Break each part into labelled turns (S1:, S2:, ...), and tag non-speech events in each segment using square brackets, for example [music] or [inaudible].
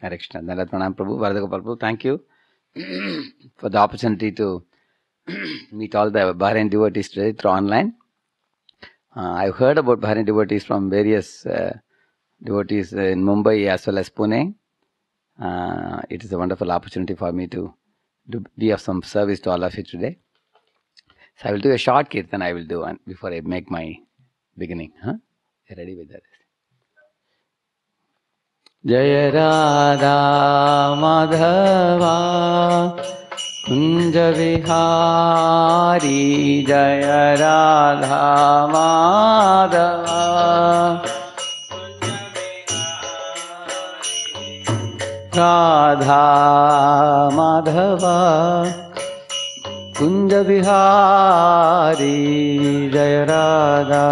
S1: Hare Krishna. Nalad Pranam Prabhu, Varadaka Prabhu, thank you [clears throat] for the opportunity to [clears throat] meet all the Bahrain devotees today through online. Uh, I've heard about Bahrain devotees from various uh, devotees in Mumbai as well as Pune. Uh, it is a wonderful opportunity for me to do, be of some service to all of you today. So I will do a short kirtan I will do one before I make my beginning. Huh? ready with that? जय राधा माधवा
S2: कुञ्जविहारी जय राधा माधा माधवा कुञ्जविहारी जय राधा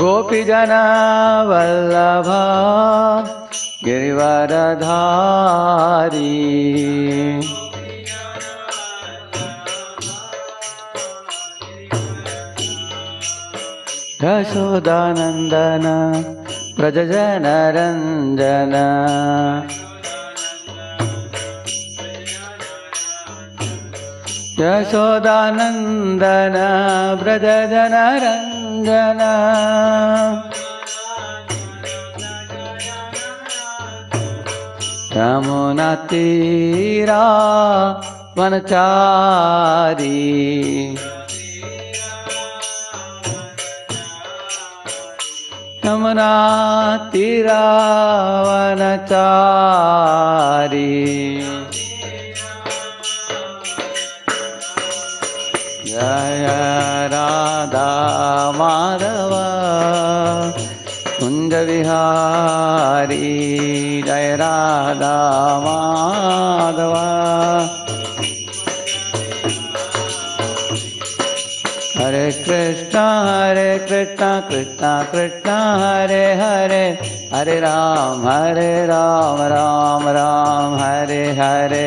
S2: गोपीजना वल्लभा गिरिवरधारी यशोदानन्दन व्रजजनरञ्जन यशोदानन्दन व्रजजनरन्द वंदना यमुना तीरा वनचारी यमुना तीरा वनचारी य जय राधा हरे कृष्ण हरे कृष्ण कृष्ण कृष्ण हरे हरे हरे राम हरे राम राम राम हरे हरे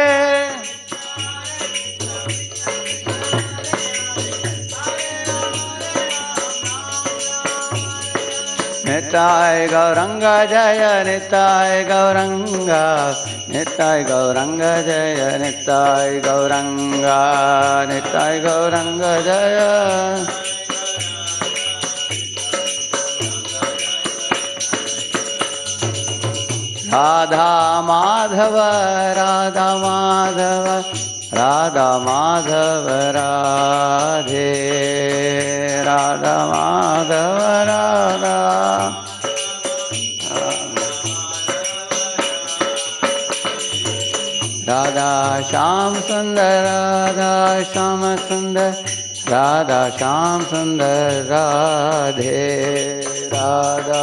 S2: निताय गौरंग जय निताय गौरंग निताय गौरंग जय निताय गौरंगा निताय गौरंग जय राधा माधव राधा माधव राधा माधव राधे राधा माधव राधा राधा श्याम सुंदर राधा श्याम सुंदर राधा श्याम सुंदर राधे राधा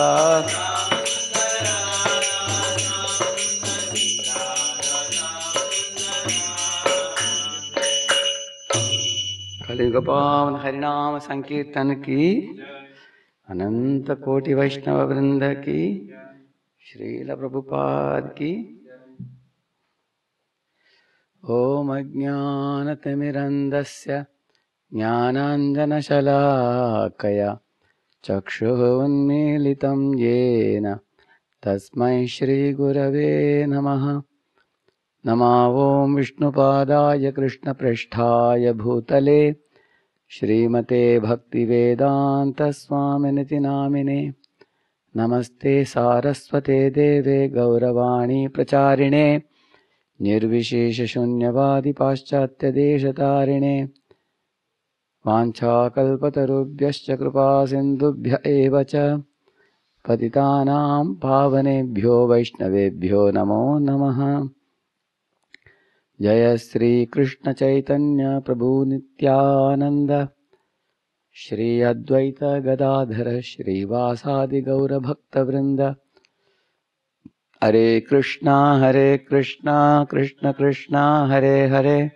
S2: कलि गोपावन हरिनाम संकीर्तन की अनंत कोटि वैष्णव वृंद की श्रील
S1: प्रभुपाद की ज्ञानतिमिरन्दस्य ज्ञानाञ्जनशलाकया चक्षुः
S2: उन्मीलितं येन तस्मै श्रीगुरवे
S1: नमः नमा विष्णुपादाय कृष्णपृष्ठाय भूतले श्रीमते भक्तिवेदान्तस्वामिनिति नामिने नमस्ते सारस्वते देवे गौरवाणी प्रचारिणे निर्विशेषशून्यवादिपाश्चात्यदेशतारिणे वाञ्छाकल्पतरुभ्यश्च कृपासिन्धुभ्य एव च पतितानां पावनेभ्यो वैष्णवेभ्यो नमो नमः जय श्रीकृष्णचैतन्यप्रभुनित्यानन्द Shri अद्वैतगदाधर श्रीवासादिगौरभक्तवृन्द Hare Krishna, Hare Krishna, Krishna Krishna, Hare Hare,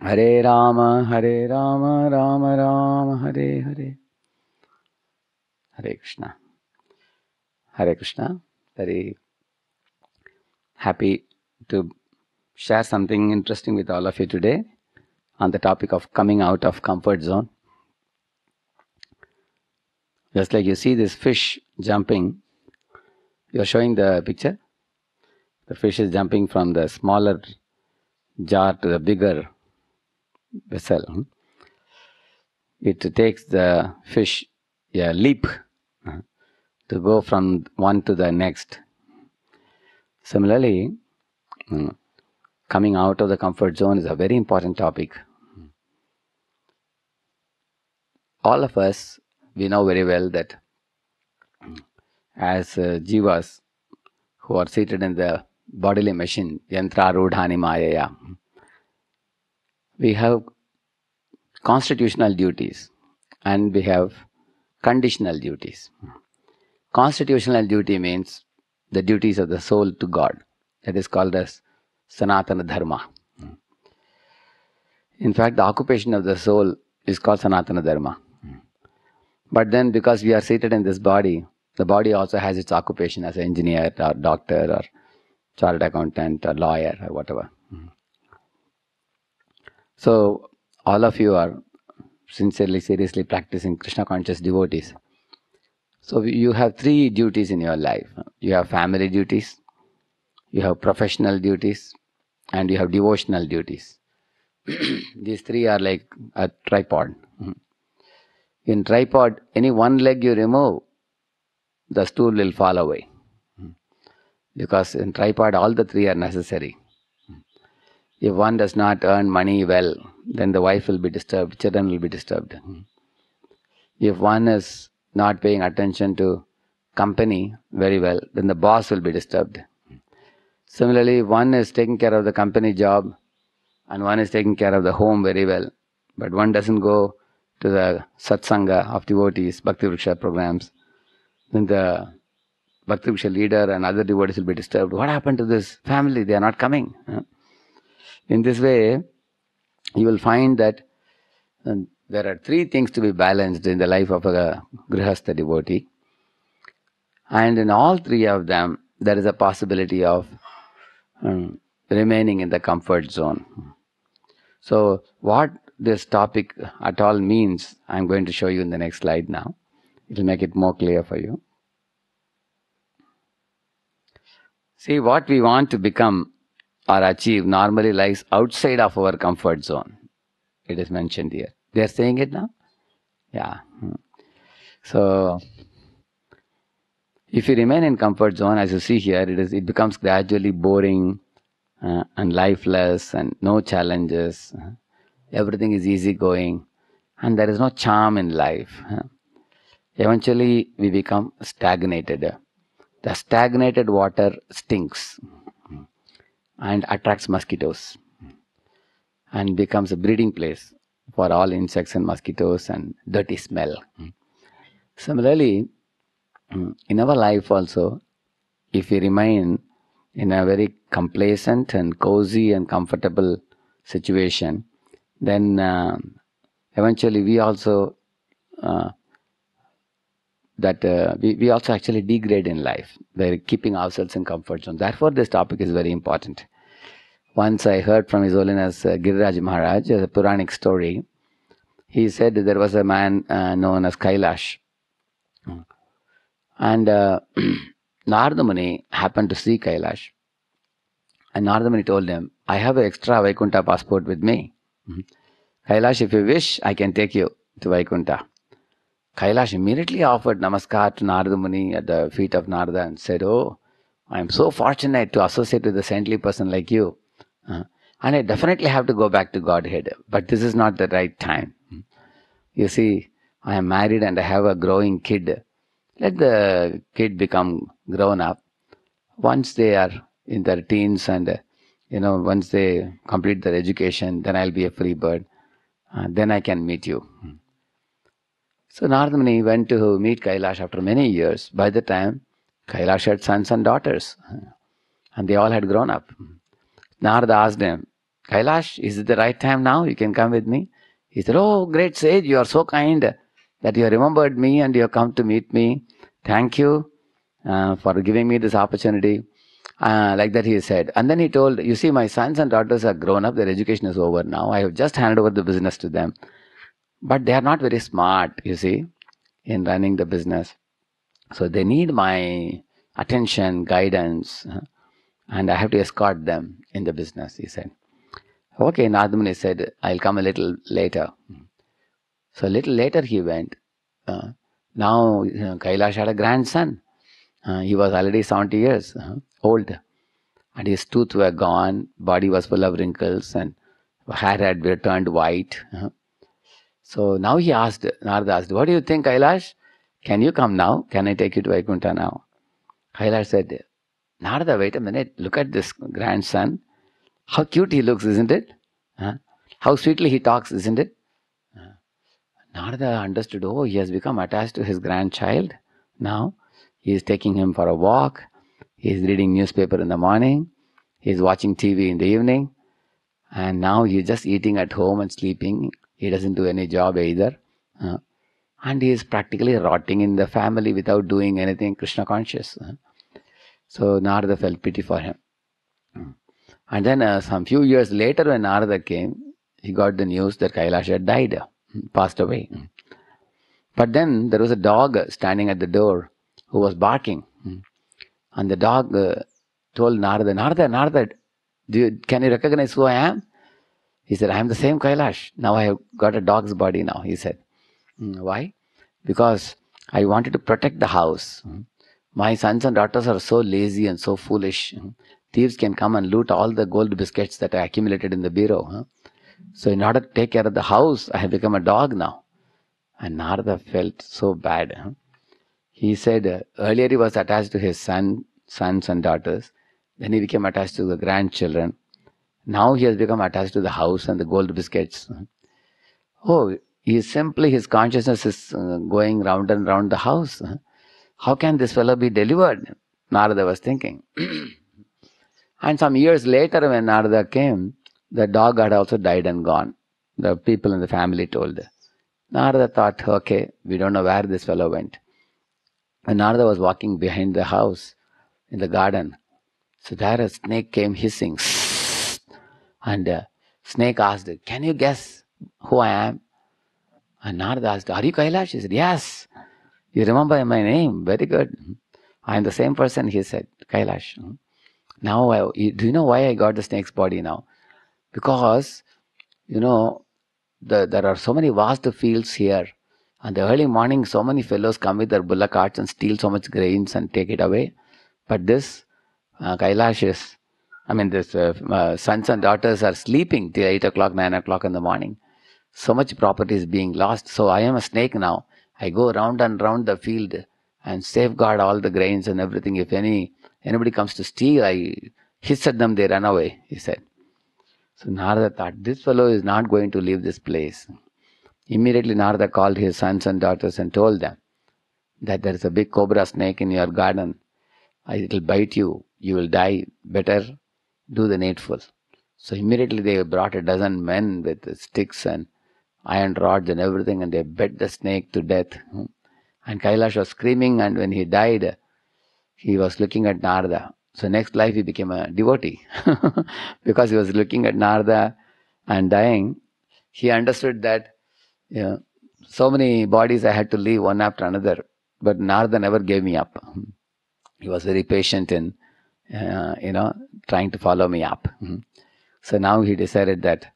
S1: Hare
S2: Rama, Hare Rama, Rama Rama, Hare Hare,
S1: Hare Krishna, Hare Krishna. very happy to share something interesting with all of you today on the topic of coming out of comfort zone. Just like you see this fish jumping you are showing the picture? The fish is jumping from the smaller jar to the bigger vessel. Hmm? It takes the fish a leap uh, to go from one to the next. Similarly, hmm, coming out of the comfort zone is a very important topic. Hmm. All of us, we know very well that as uh, jivas who are seated in the bodily machine, rudhani mayaya. We have constitutional duties and we have conditional duties. Constitutional duty means the duties of the soul to God. That is called as Sanatana Dharma. In fact, the occupation of the soul is called Sanatana Dharma. But then because we are seated in this body, the body also has its occupation as an engineer or doctor or chartered accountant or lawyer or whatever. Mm-hmm. So, all of you are sincerely, seriously practicing Krishna conscious devotees. So, you have three duties in your life you have family duties, you have professional duties, and you have devotional duties. [clears throat] These three are like a tripod. Mm-hmm. In tripod, any one leg you remove, the stool will fall away. Hmm. Because in tripod, all the three are necessary. Hmm. If one does not earn money well, then the wife will be disturbed, children will be disturbed. Hmm. If one is not paying attention to company very well, then the boss will be disturbed. Similarly, one is taking care of the company job and one is taking care of the home very well, but one doesn't go to the satsanga of devotees, bhakti vriksha programs, the uh, Bhakti leader and other devotees will be disturbed. What happened to this family? They are not coming. In this way, you will find that uh, there are three things to be balanced in the life of a Grihastha devotee. And in all three of them, there is a possibility of um, remaining in the comfort zone. So, what this topic at all means, I'm going to show you in the next slide now. It will make it more clear for you. See, what we want to become or achieve normally lies outside of our comfort zone. It is mentioned here. They are saying it now? Yeah. Hmm. So, if you remain in comfort zone, as you see here, it, is, it becomes gradually boring uh, and lifeless and no challenges. Everything is easygoing and there is no charm in life. Eventually, we become stagnated the stagnated water stinks and attracts mosquitoes and becomes a breeding place for all insects and mosquitoes and dirty smell. Similarly, in our life also, if we remain in a very complacent and cozy and comfortable situation, then uh, eventually we also uh, that uh, we, we also actually degrade in life by keeping ourselves in comfort zone. Therefore, this topic is very important. Once I heard from His Holiness uh, Giriraj Maharaj a Puranic story. He said there was a man uh, known as Kailash. And uh, [clears throat] happened to see Kailash. And Nardamuni told him, I have an extra Vaikunta passport with me. Mm-hmm. Kailash, if you wish, I can take you to Vaikunta. Kailash immediately offered namaskar to Narada Muni at the feet of Narada and said, Oh, I am so fortunate to associate with a saintly person like you. Uh, and I definitely have to go back to Godhead, but this is not the right time. You see, I am married and I have a growing kid. Let the kid become grown up. Once they are in their teens and, you know, once they complete their education, then I'll be a free bird. Uh, then I can meet you. So Nardamani went to meet Kailash after many years. By the time, Kailash had sons and daughters, and they all had grown up. Narada asked him, Kailash, is it the right time now? You can come with me. He said, Oh, great sage, you are so kind that you remembered me and you have come to meet me. Thank you uh, for giving me this opportunity. Uh, like that, he said. And then he told, You see, my sons and daughters are grown up, their education is over now. I have just handed over the business to them but they are not very smart, you see, in running the business. So they need my attention, guidance, and I have to escort them in the business, he said. Okay, Nadamuni said, I'll come a little later. Hmm. So a little later he went. Uh, now Kailash had a grandson. Uh, he was already 70 years uh, old. And his teeth were gone, body was full of wrinkles, and hair had turned white. So now he asked, Narada asked, What do you think, Kailash? Can you come now? Can I take you to Vaikuntha now? Kailash said, Narada, wait a minute. Look at this grandson. How cute he looks, isn't it? Huh? How sweetly he talks, isn't it? Narda Narada understood, oh, he has become attached to his grandchild now. He is taking him for a walk. He is reading newspaper in the morning. He is watching TV in the evening. And now he is just eating at home and sleeping he doesn't do any job either. Uh, and he is practically rotting in the family without doing anything Krishna conscious. Uh, so Narada felt pity for him. Mm. And then uh, some few years later when Narada came, he got the news that Kailash had died, uh, passed away. Mm. But then there was a dog standing at the door who was barking. Mm. And the dog uh, told Narada, Narada, Narada, do you, can you recognize who I am? He said, I am the same Kailash. Now I have got a dog's body now, he said. Mm, why? Because I wanted to protect the house. Mm. My sons and daughters are so lazy and so foolish. Mm. Thieves can come and loot all the gold biscuits that I accumulated in the bureau. So, in order to take care of the house, I have become a dog now. And Narada felt so bad. He said earlier he was attached to his son, sons and daughters. Then he became attached to the grandchildren now he has become attached to the house and the gold biscuits. Oh, he is simply, his consciousness is uh, going round and round the house. How can this fellow be delivered? Narada was thinking. [clears throat] and some years later, when Narada came, the dog had also died and gone. The people in the family told. Narada thought, okay, we don't know where this fellow went. And Narada was walking behind the house in the garden. So there a snake came hissing. And uh, snake asked, Can you guess who I am? And Narada asked, Are you Kailash? He said, Yes. You remember my name? Very good. I am the same person, he said, Kailash. Now, I, do you know why I got the snake's body now? Because, you know, the, there are so many vast fields here. And the early morning, so many fellows come with their bullock carts and steal so much grains and take it away. But this uh, Kailash is I mean, this uh, uh, sons and daughters are sleeping till 8 o'clock, 9 o'clock in the morning. So much property is being lost. So I am a snake now. I go round and round the field and safeguard all the grains and everything. If any anybody comes to steal, I hits at them, they run away, he said. So Narada thought, this fellow is not going to leave this place. Immediately Narada called his sons and daughters and told them that there is a big cobra snake in your garden. It will bite you. You will die. Better do the needful. So immediately they brought a dozen men with sticks and iron rods and everything, and they bit the snake to death. And Kailash was screaming, and when he died, he was looking at Narada. So next life he became a devotee [laughs] because he was looking at Narada and dying. He understood that you know, so many bodies I had to leave one after another, but Narada never gave me up. He was very patient in uh, you know, trying to follow me up. Mm-hmm. So now he decided that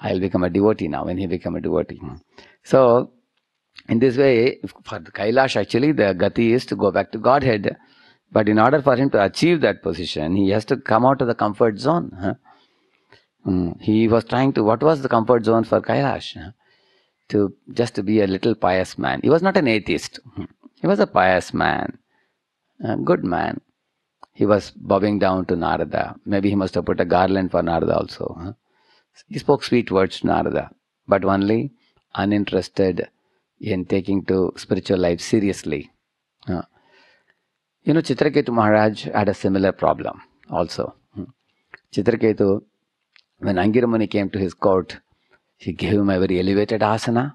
S1: I'll become a devotee now when he became a devotee. Mm-hmm. So in this way, for Kailash actually the gati is to go back to Godhead. But in order for him to achieve that position, he has to come out of the comfort zone. Huh? Mm. He was trying to, what was the comfort zone for Kailash? Huh? To just to be a little pious man. He was not an atheist. Hmm. He was a pious man, a good man he was bowing down to Narada. Maybe he must have put a garland for Narada also. Huh? He spoke sweet words to Narada, but only uninterested in taking to spiritual life seriously. Huh? You know, Chitraketu Maharaj had a similar problem also. Hmm? Chitraketu, when Angiramuni came to his court, he gave him a very elevated asana.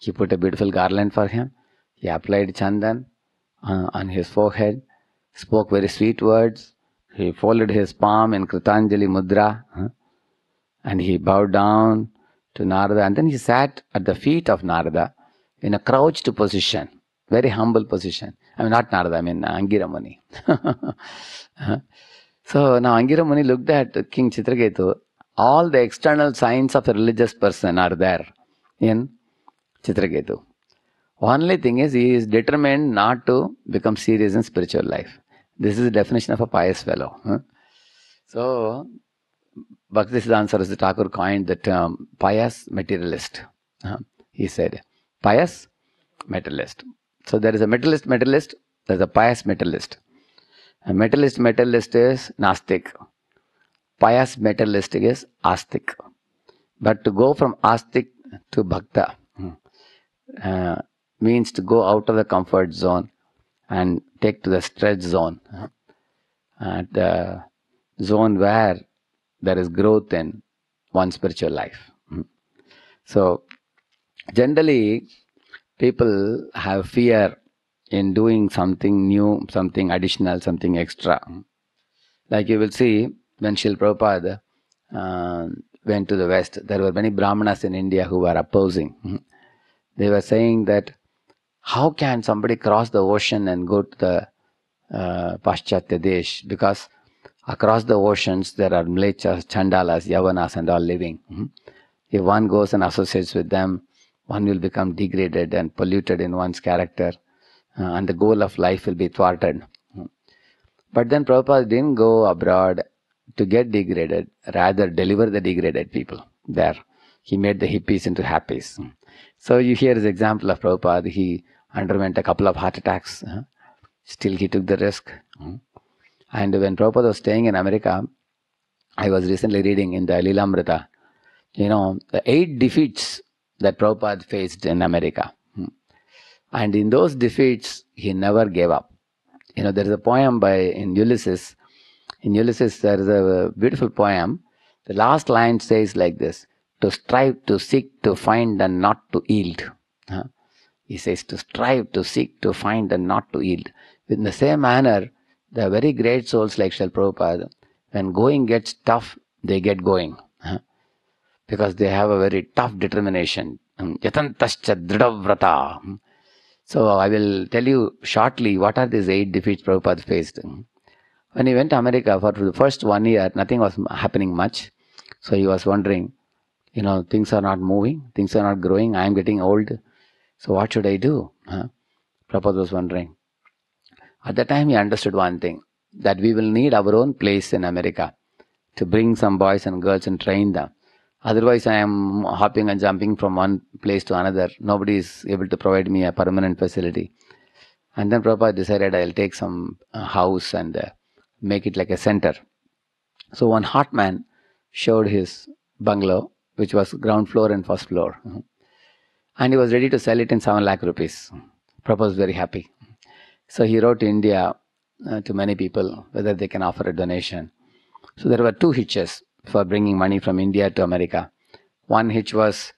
S1: He put a beautiful garland for him. He applied chandan uh, on his forehead spoke very sweet words. He folded his palm in Kritanjali Mudra and he bowed down to Narada and then he sat at the feet of Narada in a crouched position, very humble position. I mean, not Narada, I mean uh, Angira [laughs] uh-huh. so now Angira looked at King Chitraketu. All the external signs of a religious person are there in Chitraketu. Only thing is, he is determined not to become serious in spiritual life. This is the definition of a pious fellow. So, So, answer is Saraswati Thakur coined the term pious materialist. he said, pious materialist. So, there is a materialist materialist, there is a pious materialist. A materialist materialist is Nastic. Pious materialist is Astic. But to go from Astic to Bhakta hmm, uh, means to go out of the comfort zone and take to the stretch zone at the zone where there is growth in one spiritual life. Hmm. So, generally, people have fear in doing something new, something additional, something extra. Hmm. Like you will see, when Srila Prabhupada uh, went to the West, there were many Brahmanas in India who were opposing. Hmm. They were saying that how can somebody cross the ocean and go to the uh, Paschatya Desh? Because across the oceans there are mlechas, chandalas, yavanas, and all living. Mm-hmm. If one goes and associates with them, one will become degraded and polluted in one's character, uh, and the goal of life will be thwarted. Mm-hmm. But then Prabhupada didn't go abroad to get degraded, rather, deliver the degraded people there. He made the hippies into happies. Mm-hmm. So you hear his example of Prabhupada. He underwent a couple of heart attacks. Uh, still, he took the risk. Uh. And when Prabhupada was staying in America, I was recently reading in the Lilamrita, you know, the eight defeats that Prabhupada faced in America. Hmm. And in those defeats, he never gave up. You know, there is a poem by in Ulysses. In Ulysses, there is a beautiful poem. The last line says like this to strive, to seek, to find, and not to yield. Huh? He says to strive, to seek, to find, and not to yield. In the same manner, the very great souls like Srila Prabhupada, when going gets tough, they get going. Huh? Because they have a very tough determination. Hmm. Yatantascha dridavrata. Hmm. So I will tell you shortly what are these eight defeats Prabhupada faced. Hmm. When he went to America for the first one year, nothing was happening much. So he was wondering, you know, things are not moving, things are not growing, I am getting old so what should I do? Huh? Prabhupada was wondering. At that time, he understood one thing that we will need our own place in America to bring some boys and girls and train them. Otherwise, I am hopping and jumping from one place to another. Nobody is able to provide me a permanent facility. And then Prabhupada decided I'll take some uh, house and uh, make it like a center. So one hot man showed his bungalow, which was ground floor and first floor. Mm-hmm and he was ready to sell it in 7 lakh rupees. Prabhu was very happy. So he wrote to India uh, to many people whether they can offer a donation. So there were two hitches for bringing money from India to America. One hitch was,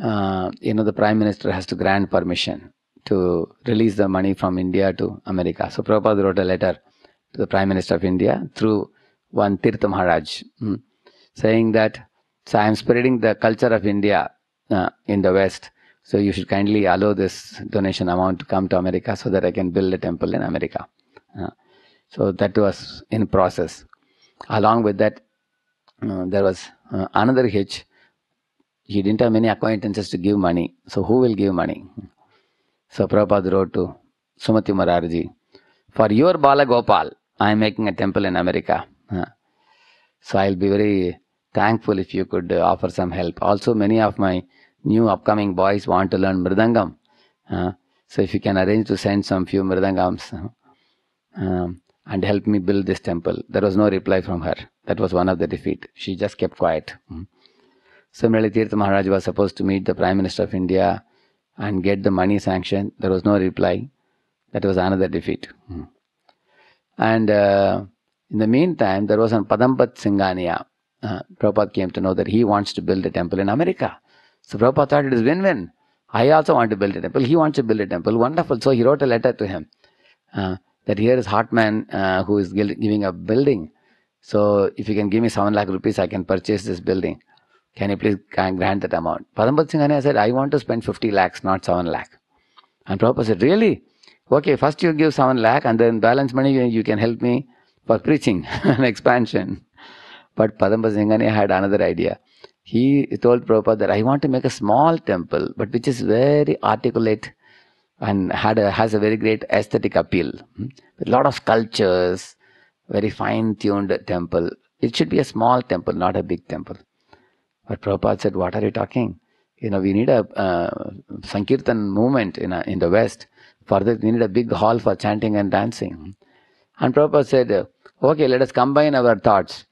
S1: uh, you know, the Prime Minister has to grant permission to release the money from India to America. So Prabhupada wrote a letter to the Prime Minister of India through one Tirtha Maharaj, hmm, saying that, so I am spreading the culture of India uh, in the West. So you should kindly allow this donation amount to come to America so that I can build a temple in America. Uh, so that was in process. Along with that, uh, there was uh, another hitch. He didn't have many acquaintances to give money. So who will give money? So Prabhupada wrote to Sumati Mararji, For your Bala Gopal, I am making a temple in America. Uh, so I'll be very thankful if you could offer some help. Also, many of my new upcoming boys want to learn mridangam. Uh, so if you can arrange to send some few mridangams uh, um, and help me build this temple. There was no reply from her. That was one of the defeat. She just kept quiet. Similarly, mm. Similarly, Tirtha Maharaj was supposed to meet the Prime Minister of India and get the money sanction. There was no reply. That was another defeat. Mm. And uh, in the meantime, there was an Padampat Singhania. Uh, Prabhupada came to know that he wants to build a temple in America. So Prabhupada thought it is win-win. I also want to build a temple. He wants to build a temple. Wonderful. So he wrote a letter to him uh, that here is Hartman uh, who is giving a building. So if you can give me 7 lakh rupees, I can purchase this building. Can you please grant that amount? Padambat Singhania said, I want to spend 50 lakhs, not 7 lakh. And Prabhupada said, really? Okay, first you give 7 lakh and then balance money you can help me for preaching [laughs] and expansion. But Padambat Singhania had another idea he told Prabhupada that I want to make a small temple, but which is very articulate and had a, has a very great aesthetic appeal. a hmm? lot of sculptures, very fine-tuned temple. It should be a small temple, not a big temple. But Prabhupada said, what are you talking? You know, we need a uh, Sankirtan movement in, a, in the West. For that, we need a big hall for chanting and dancing. Hmm? And Prabhupada said, okay, let us combine our thoughts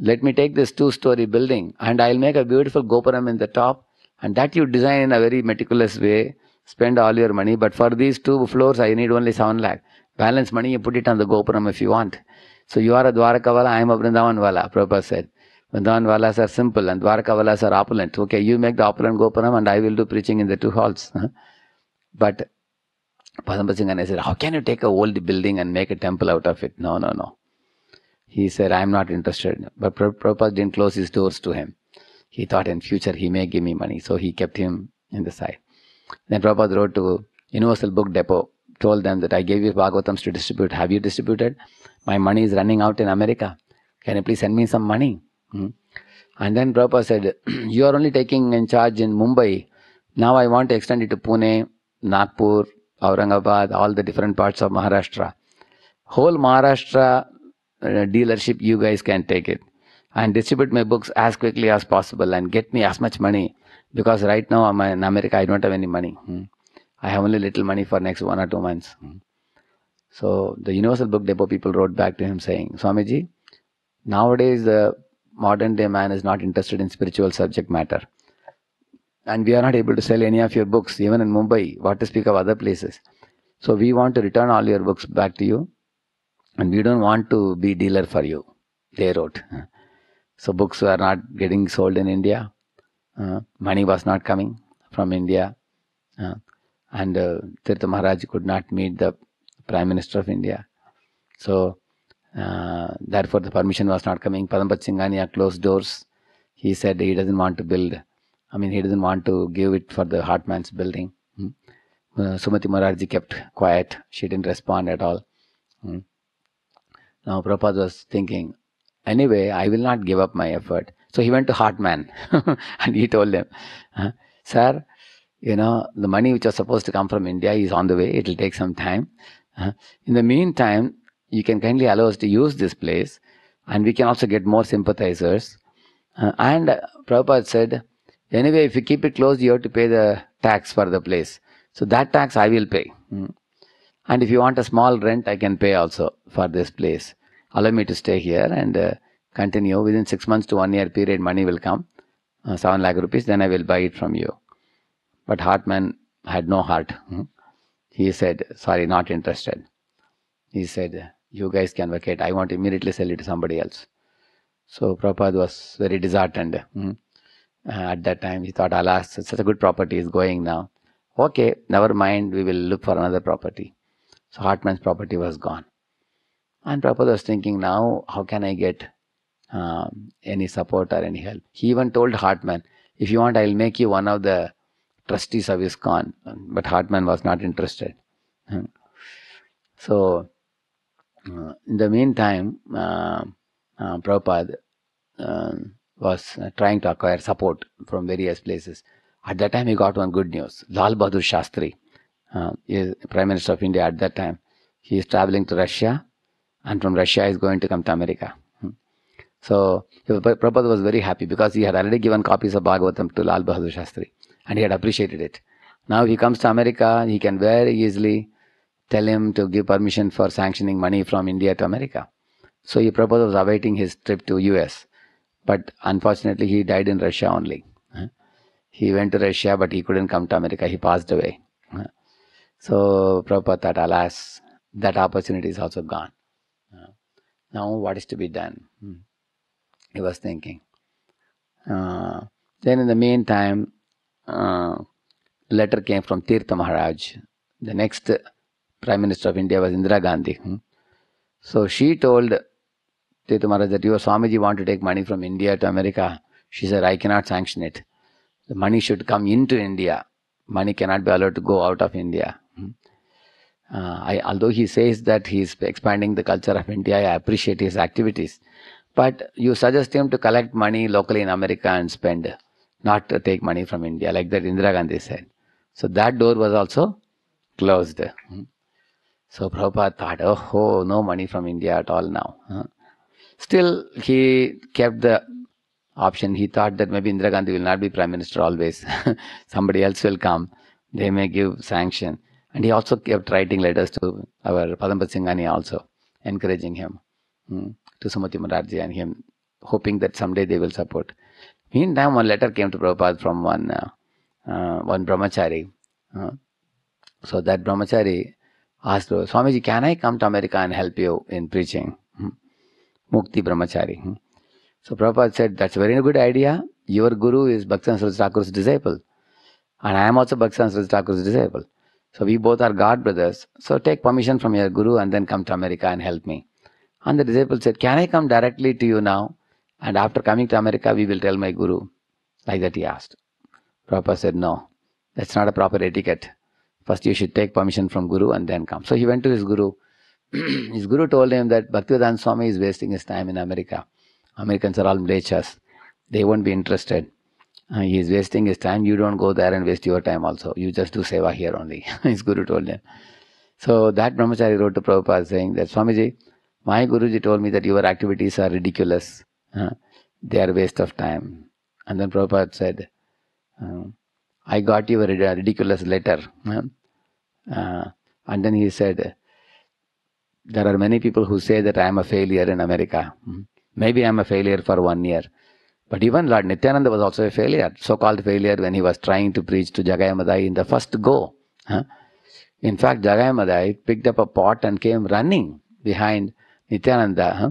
S1: let me take this two story building and I'll make a beautiful gopuram in the top and that you design in a very meticulous way spend all your money but for these two floors I need only 7 lakh balance money you put it on the gopuram if you want so you are a Dwarakavala I am a Vrindavanwala Prabhupada said Vrindavanwalas are simple and Dwarakavalas are opulent okay you make the opulent gopuram and I will do preaching in the two halls but Padamba and I said how can you take a old building and make a temple out of it no no no he said, I'm not interested. But Prabhupada didn't close his doors to him. He thought in future he may give me money. So he kept him in the side. Then Prabhupada wrote to Universal Book Depot, told them that I gave you Bhagavatams to distribute. Have you distributed? My money is running out in America. Can you please send me some money? Hmm? And then Prabhupada said, [clears throat] You are only taking in charge in Mumbai. Now I want to extend it to Pune, Nagpur, Aurangabad, all the different parts of Maharashtra. Whole Maharashtra uh, dealership, you guys can take it and distribute my books as quickly as possible and get me as much money because right now I'm in America, I don't have any money. Hmm. I have only little money for next one or two months. Hmm. So the Universal Book Depot people wrote back to him saying, Swamiji, nowadays the modern day man is not interested in spiritual subject matter. And we are not able to sell any of your books, even in Mumbai, what to speak of other places. So we want to return all your books back to you and we don't want to be dealer for you they wrote so books were not getting sold in india uh, money was not coming from india uh, and uh, Tirtha Maharaj could not meet the Prime Minister of India. So, uh, therefore, the permission was not coming. Padam Singhania closed doors. He said he doesn't want to build, I mean, he doesn't want to give it for the Hartman's building. Hmm. Uh, Sumati Maharaj kept quiet. She didn't respond at all. Hmm. Now Prabhupada was thinking, anyway, I will not give up my effort. So he went to Hartman [laughs] and he told him, Sir, you know, the money which was supposed to come from India is on the way. It will take some time. in the meantime, you can kindly allow us to use this place and we can also get more sympathizers. and Prabhupada said, anyway, if you keep it closed, you have to pay the tax for the place. So that tax I will pay. Hmm. And if you want a small rent, I can pay also for this place. Allow me to stay here and uh, continue. Within six months to one year period, money will come, uh, seven lakh rupees. Then I will buy it from you." But Hartman had no heart. Hmm? He said, "Sorry, not interested." He said, "You guys can vacate. I want to immediately sell it to somebody else." So Prabhupada was very disheartened. Hmm? Uh, at that time, he thought, alas, such a good property is going now. Okay, never mind, we will look for another property. So Hartman's property was gone. And Prabhupada was thinking, now how can I get um, any support or any help? He even told Hartman, if you want, I'll make you one of the trustees of con. But Hartman was not interested. Hmm. so, uh, in the meantime, uh, uh Prabhupada um, was trying to acquire support from various places. At that time, he got one good news Lal Bahadur Shastri uh, is Prime Minister of India at that time. He is traveling to Russia, and from Russia is going to come to America. Hmm. So Prabhupada was very happy because he had already given copies of Bhagavatam to Lal Bahadur Shastri, and he had appreciated it. Now he comes to America, he can very easily tell him to give permission for sanctioning money from India to America. So he Prabhupada was awaiting his trip to US. But unfortunately, he died in Russia only. He went to Russia, but he couldn't come to America. He passed away. So Prabhupada thought, alas, that opportunity is also gone. Uh, now what is to be done? Hmm. He was thinking. Uh, then in the meantime, uh, letter came from Tirtha Maharaj. The next Prime Minister of India was Indira Gandhi. Hmm. So she told Tirtha Maharaj that your Swamiji want to take money from India to America. She said, I cannot sanction it. The money should come into India. Money cannot be allowed to go out of India. Uh, I, although he says that he is expanding the culture of India, I appreciate his activities. But you suggest him to collect money locally in America and spend, not to take money from India, like that Indira Gandhi said. So that door was also closed. Hmm. So Prabhupada thought, oh, oh no money from India at all now. Still, he kept the option. He thought that maybe Indira Gandhi will not be prime minister always. [laughs] Somebody else will come. They may give sanction. And he also kept writing letters to our Padamba Singhani also, encouraging him, hmm, to Sumati Murarji and him, hoping that someday they will support. Meantime, one letter came to Prabhupada from one, uh, uh, one brahmachari. Uh, so that brahmachari asked, Swamiji, can I come to America and help you in preaching? Hmm. Mukti brahmachari. Hmm. So Prabhupada said, that's a very good idea. Your guru is Bhaktan Saraswati Thakur's disciple. And I am also Bhaktan Saraswati Thakur's disciple. So we both are God brothers. So take permission from your Guru and then come to America and help me. And the disciple said, Can I come directly to you now? And after coming to America, we will tell my Guru. Like that he asked. Prabhupada said, No, that's not a proper etiquette. First, you should take permission from Guru and then come. So he went to his Guru. [clears throat] his Guru told him that Bhaktivedanta Swami is wasting his time in America. Americans are all mlechas. They won't be interested. Uh, he is wasting his time. You don't go there and waste your time also. You just do seva here only. [laughs] his guru told him. So that brahmachari wrote to Prabhupada saying that Swamiji, my Guruji told me that your activities are ridiculous. Uh, they are waste of time. And then Prabhupada said, uh, I got your ridiculous letter. Uh, uh, and then he said, There are many people who say that I am a failure in America. Hmm. Maybe I am a failure for one year. But even Lord Nityananda was also a failure, so called failure, when he was trying to preach to Jagayamadai in the first go. Huh? In fact, Jagayamadai picked up a pot and came running behind Nityananda. Huh?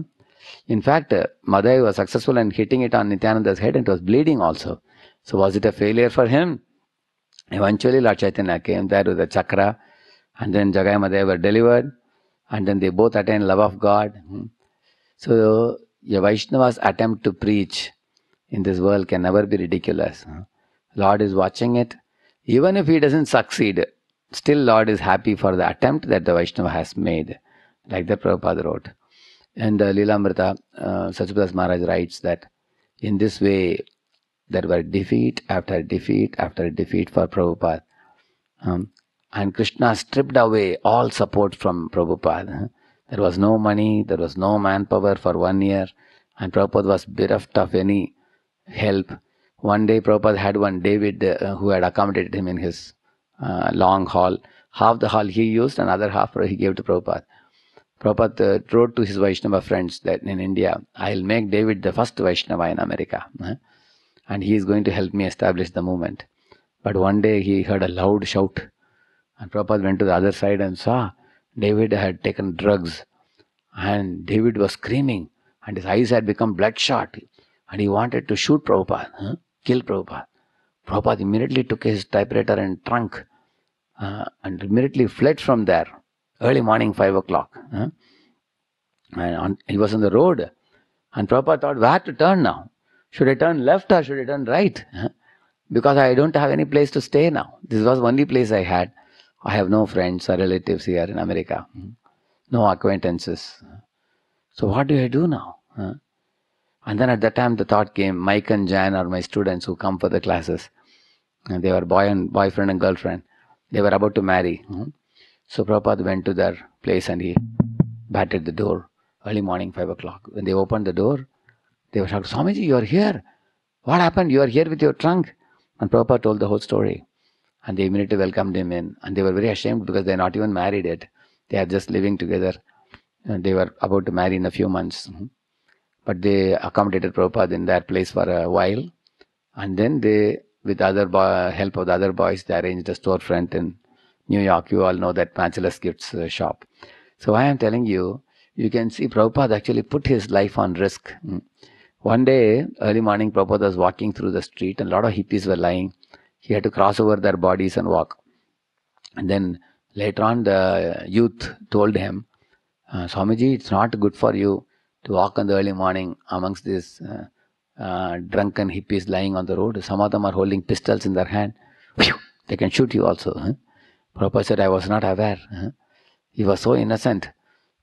S1: In fact, uh, Madai was successful in hitting it on Nityananda's head and it was bleeding also. So, was it a failure for him? Eventually, Lord Chaitanya came there with a chakra, and then Jagayamadai were delivered, and then they both attained love of God. Hmm? So, a Vaishnava's attempt to preach in this world can never be ridiculous. Lord is watching it. Even if he doesn't succeed, still Lord is happy for the attempt that the Vaishnava has made, like the Prabhupada wrote. And uh, Lilamrita, uh, Sachipadas Maharaj writes that in this way there were defeat after defeat after defeat for Prabhupada. Um, and Krishna stripped away all support from Prabhupada. There was no money, there was no manpower for one year, and Prabhupada was bereft of any help. One day, Prabhupada had one David uh, who had accommodated him in his uh, long hall. Half the hall he used, another half he gave to Prabhupada. Prabhupada uh, wrote to his Vaishnava friends that in India, I'll make David the first Vaishnava in America. Uh-huh. And he is going to help me establish the movement. But one day he heard a loud shout. And Prabhupada went to the other side and saw David had taken drugs. And David was screaming. And his eyes had become bloodshot and he wanted to shoot Prabhupada, huh? kill Prabhupada. Prabhupada immediately took his typewriter and trunk uh, and immediately fled from there early morning, 5 o'clock. Huh? And on, he was on the road. And Prabhupada thought, where to turn now? Should I turn left or should I turn right? Huh? Because I don't have any place to stay now. This was the only place I had. I have no friends or relatives here in America, hmm? no acquaintances. So, what do I do now? Huh? And then at that time, the thought came Mike and Jan are my students who come for the classes. And they were boy and boyfriend and girlfriend. They were about to marry. Mm-hmm. So Prabhupada went to their place and he battered the door early morning, 5 o'clock. When they opened the door, they were shocked Swamiji, you are here. What happened? You are here with your trunk. And Prabhupada told the whole story. And they immediately welcomed him in. And they were very ashamed because they're not even married yet. They are just living together. And they were about to marry in a few months. Mm-hmm. But they accommodated Prabhupada in that place for a while. And then they, with other boy, help of the other boys, they arranged a storefront in New York. You all know that Manchela's Gifts uh, shop. So I am telling you, you can see Prabhupada actually put his life on risk. Mm. One day, early morning, Prabhupada was walking through the street and a lot of hippies were lying. He had to cross over their bodies and walk. And then later on, the youth told him, uh, Swamiji, it's not good for you to walk in the early morning amongst these uh, uh, drunken hippies lying on the road. Some of them are holding pistols in their hand. they can shoot you also. Huh? Prabhupada said, I was not aware. Huh? He was so innocent.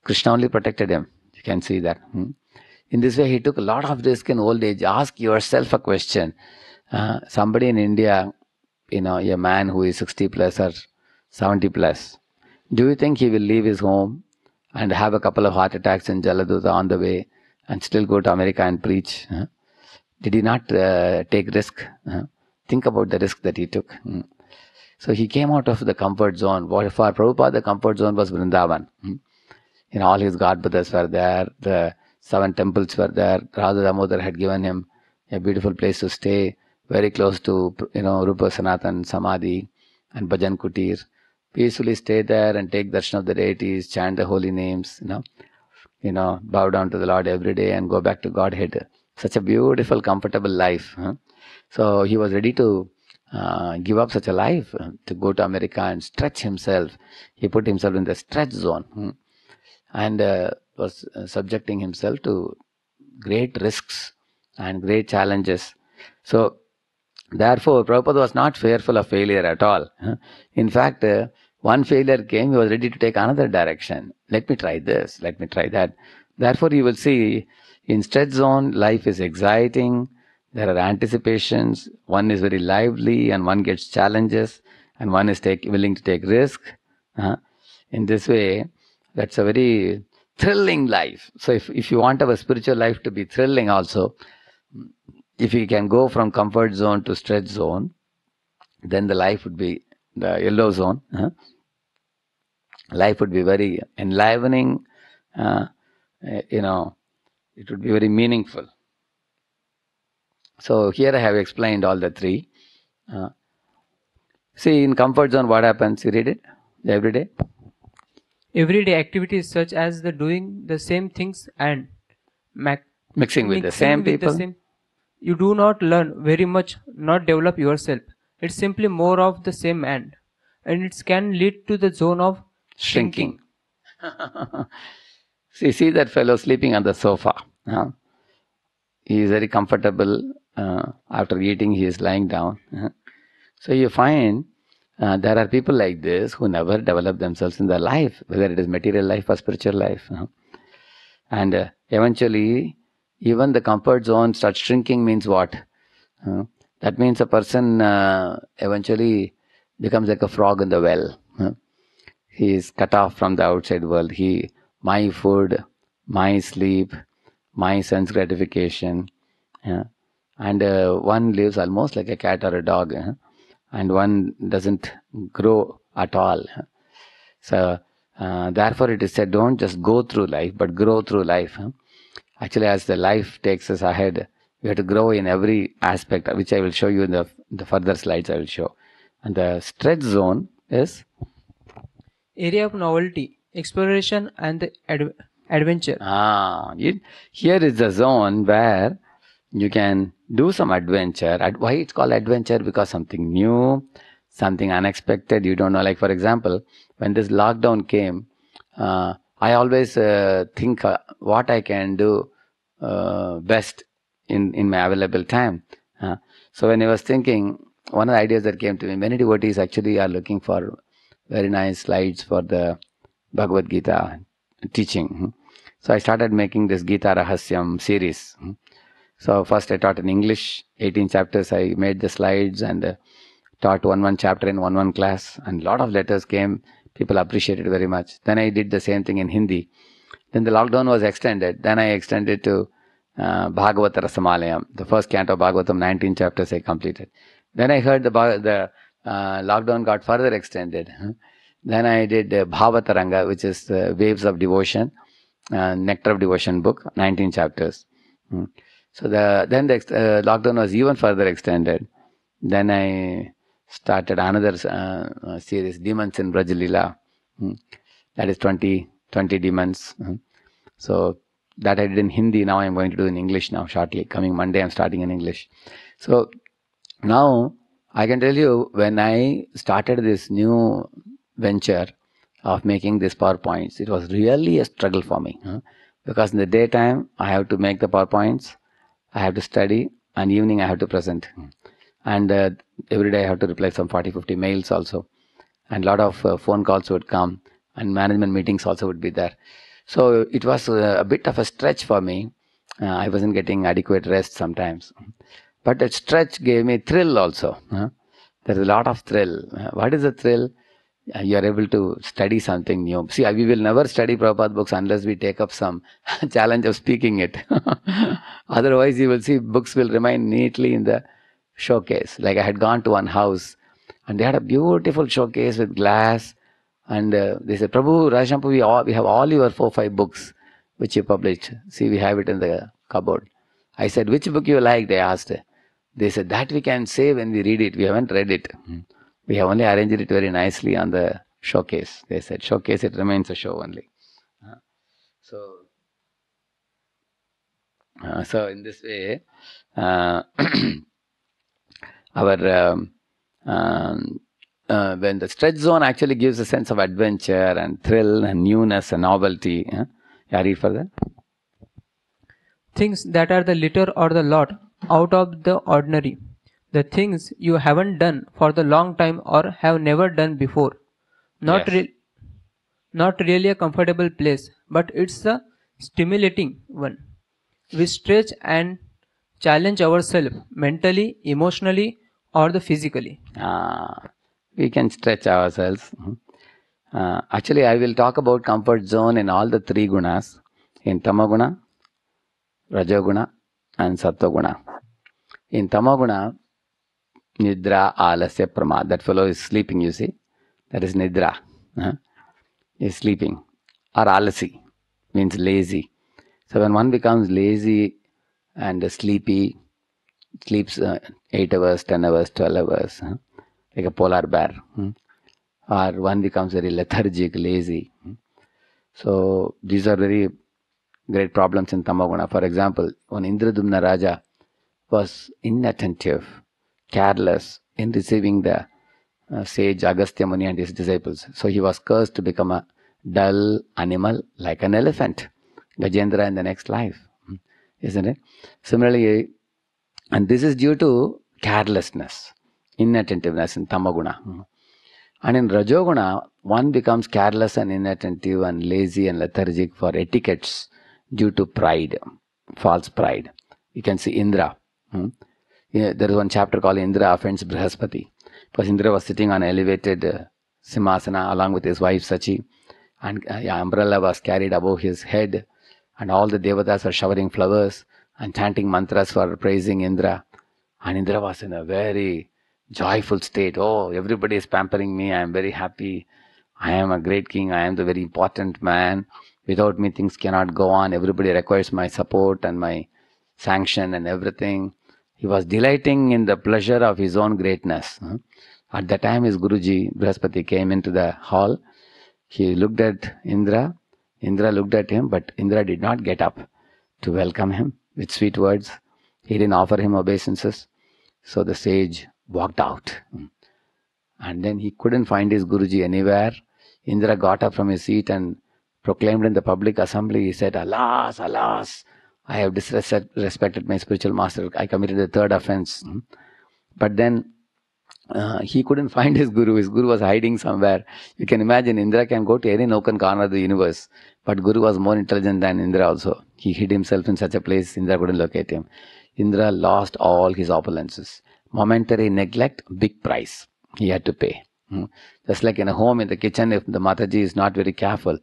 S1: Krishna only protected him. You can see that. Hmm? In this way, he took a lot of risk in old age. Ask yourself a question. Uh, somebody in India, you know, a man who is 60 plus or 70 plus, do you think he will leave his home and have a couple of heart attacks in Jaladutta on the way and still go to America and preach? Did he not uh, take risk? Think about the risk that he took. Hmm? So he came out of the comfort zone. For Prabhupada, the comfort zone was Vrindavan. In hmm? all his brothers were there. The seven temples were there. Radha Damodar had given him a beautiful place to stay, very close to you know Rupa Sanatan Samadhi and Bhajan Kutir peacefully stay there and take darshan of the deities, chant the holy names, you know, you know, bow down to the Lord every day and go back to Godhead. Such a beautiful, comfortable life. Huh? So he was ready to uh, give up such a life uh, to go to America and stretch himself. He put himself in the stretch zone hmm, and uh, was uh, subjecting himself to great risks and great challenges. So, therefore, Prabhupada was not fearful of failure at all. Huh? In fact, uh, one failure came, he was ready to take another direction. Let me try this, let me try that. Therefore, you will see in stretch zone, life is exciting. There are anticipations. One is very lively and one gets challenges and one is take, willing to take risk. uh In this way, that's a very thrilling life. So if, if you want our spiritual life to be thrilling also, if you can go from comfort zone to stretch zone, then the life would be the yellow zone. uh life would be very enlivening, uh, you know, it would be very meaningful. So here I have explained all the three. Uh, see, in comfort zone, what happens? You read it every day.
S3: Everyday activities such as the doing the same things and mac- mixing with mixing the same with people. The same. You do not learn very much, not develop yourself. It's simply more of the same end, and it can lead to the zone of shrinking. [laughs]
S1: see, see that fellow sleeping on the sofa. Huh? He is very comfortable. Uh, after eating, he is lying down. So you find uh, there are people like this who never develop themselves in their life, whether it is material life or spiritual life. Huh? And uh, eventually, even the comfort zone starts shrinking means what? that means a person uh, eventually becomes like a frog in the well he is cut off from the outside world he my food my sleep my sense gratification yeah. and uh, one lives almost like a cat or a dog huh? and one doesn't grow at all so uh, therefore it is said don't just go through life but grow through life huh? actually as the life takes us ahead we have to grow in every aspect which i will show you in the, the further slides i will show and the stretch zone is
S3: Area of novelty, exploration, and the ad- adventure. Ah, it,
S1: here is the zone where you can do some adventure. Ad- why it's called adventure? Because something new, something unexpected. You don't know. Like for example, when this lockdown came, uh, I always uh, think uh, what I can do uh, best in in my available time. Uh, so when I was thinking, one of the ideas that came to me, many devotees actually are looking for very nice slides for the Bhagavad Gita teaching. Hmm. So I started making this Gita Rahasyam series. Hmm. So first I taught in English, 18 chapters. I made the slides and uh, taught one one chapter in one one class, and lot of letters came. People appreciated very much. Then I did the same thing in Hindi. Then the lockdown was extended. Then I extended to uh, Bhagavata Rasamalayam, the first canto of Bhagavatam, 19 chapters I completed. Then I heard the, the uh, lockdown got further extended. Then I did uh, Bhavataranga, which is Waves of Devotion, uh, Nectar of Devotion book, 19 chapters. Mm. So the, then the uh, lockdown was even further extended. Then I started another uh, series, Demons in Brajalila. Mm. That is 20, 20 demons. Mm. So that I did in Hindi. Now I'm going to do in English now shortly. Coming Monday, I'm starting in English. So now I can tell you when I started this new venture of making these PowerPoints, it was really a struggle for me huh? because in the daytime I have to make the PowerPoints, I have to study, and evening I have to present. Hmm. And uh, every day I have to reply some 40 50 mails also. And a lot of uh, phone calls would come, and management meetings also would be there. So it was uh, a bit of a stretch for me. Uh, I wasn't getting adequate rest sometimes. But that stretch gave me thrill also. There's a lot of thrill. What is the thrill? Uh, you are able to study something new. See, uh, we will never study Prabhupada books unless we take up some [laughs] challenge of speaking it. [laughs] Otherwise, you will see books will remain neatly in the showcase. Like I had gone to one house and they had a beautiful showcase with glass. And uh, they said, Prabhu, Rajshampu, we, all, we have all your four, five books which you published. See, we have it in the cupboard. I said, which book you like? They asked. They said, That we can say when we read it. We haven't read it. Hmm. We have only arranged it very nicely on the showcase. They said, Showcase, it remains a show only. Uh, so, uh, so in this way, uh, [clears throat] our um, um, uh, when the stretch zone actually gives a sense of adventure and thrill and newness and novelty. Huh? Yeah,
S3: Things that are the litter or the lot out of the ordinary, the things you haven't done for the long time or have never done before. Not yes. not really a comfortable place, but it's a stimulating one. We stretch and challenge ourselves mentally, emotionally, or the physically. Ah,
S1: we can stretch ourselves. Uh, actually, I will talk about comfort zone in all the three gunas in tamaguna, guna, and sattoguna. In tamoguna, nidra alasya pramad. That fellow is sleeping, you see. That is nidra. Uh-huh. Is sleeping. Or alasi means lazy. So when one becomes lazy and sleepy, sleeps uh, 8 hours, 10 hours, 12 hours, huh? like a polar bear, hmm, or one becomes very [laughs] lethargic, lazy. Hmm. So these are very great problems in Tamaguna. For example, one Indradumna Raja, was inattentive, careless in receiving the uh, sage Agastya Muni and his disciples. So he was cursed to become a dull animal like an elephant, Gajendra in the next life, hmm, isn't it? Similarly, and this is due to carelessness, inattentiveness in Tamaguna. Hmm. And in Rajoguna, one becomes careless and inattentive and lazy and lethargic for etiquettes due to pride, false pride. You can see Indra Hmm? Yeah, there is one chapter called Indra offends Brihaspati because Indra was sitting on elevated uh, Simhasana along with his wife Sachi and uh, yeah, umbrella was carried above his head and all the devatas were showering flowers and chanting mantras for praising Indra and Indra was in a very joyful state. Oh, everybody is pampering me. I am very happy. I am a great king. I am the very important man. Without me, things cannot go on. Everybody requires my support and my sanction and everything. He was delighting in the pleasure of his own greatness. At the time, his Guruji, Brahaspati, came into the hall. He looked at Indra. Indra looked at him, but Indra did not get up to welcome him with sweet words. He didn't offer him obeisances. So the sage walked out. Hmm. And then he couldn't find his Guruji anywhere. Indra got up from his seat and proclaimed in the public assembly, he said, Alas, alas, I have disrespected my spiritual master. I committed the third offense. Mm-hmm. But then uh, he couldn't [laughs] find his guru. His guru was hiding somewhere. You can imagine Indra can go to any nook and corner of the universe, but Guru was more intelligent than Indra also. He hid himself in such a place, Indra couldn't locate him. Indra lost all his opulences. Momentary neglect, big price he had to pay. Hmm. Just like in a home, in the kitchen, if the Mataji is not very careful,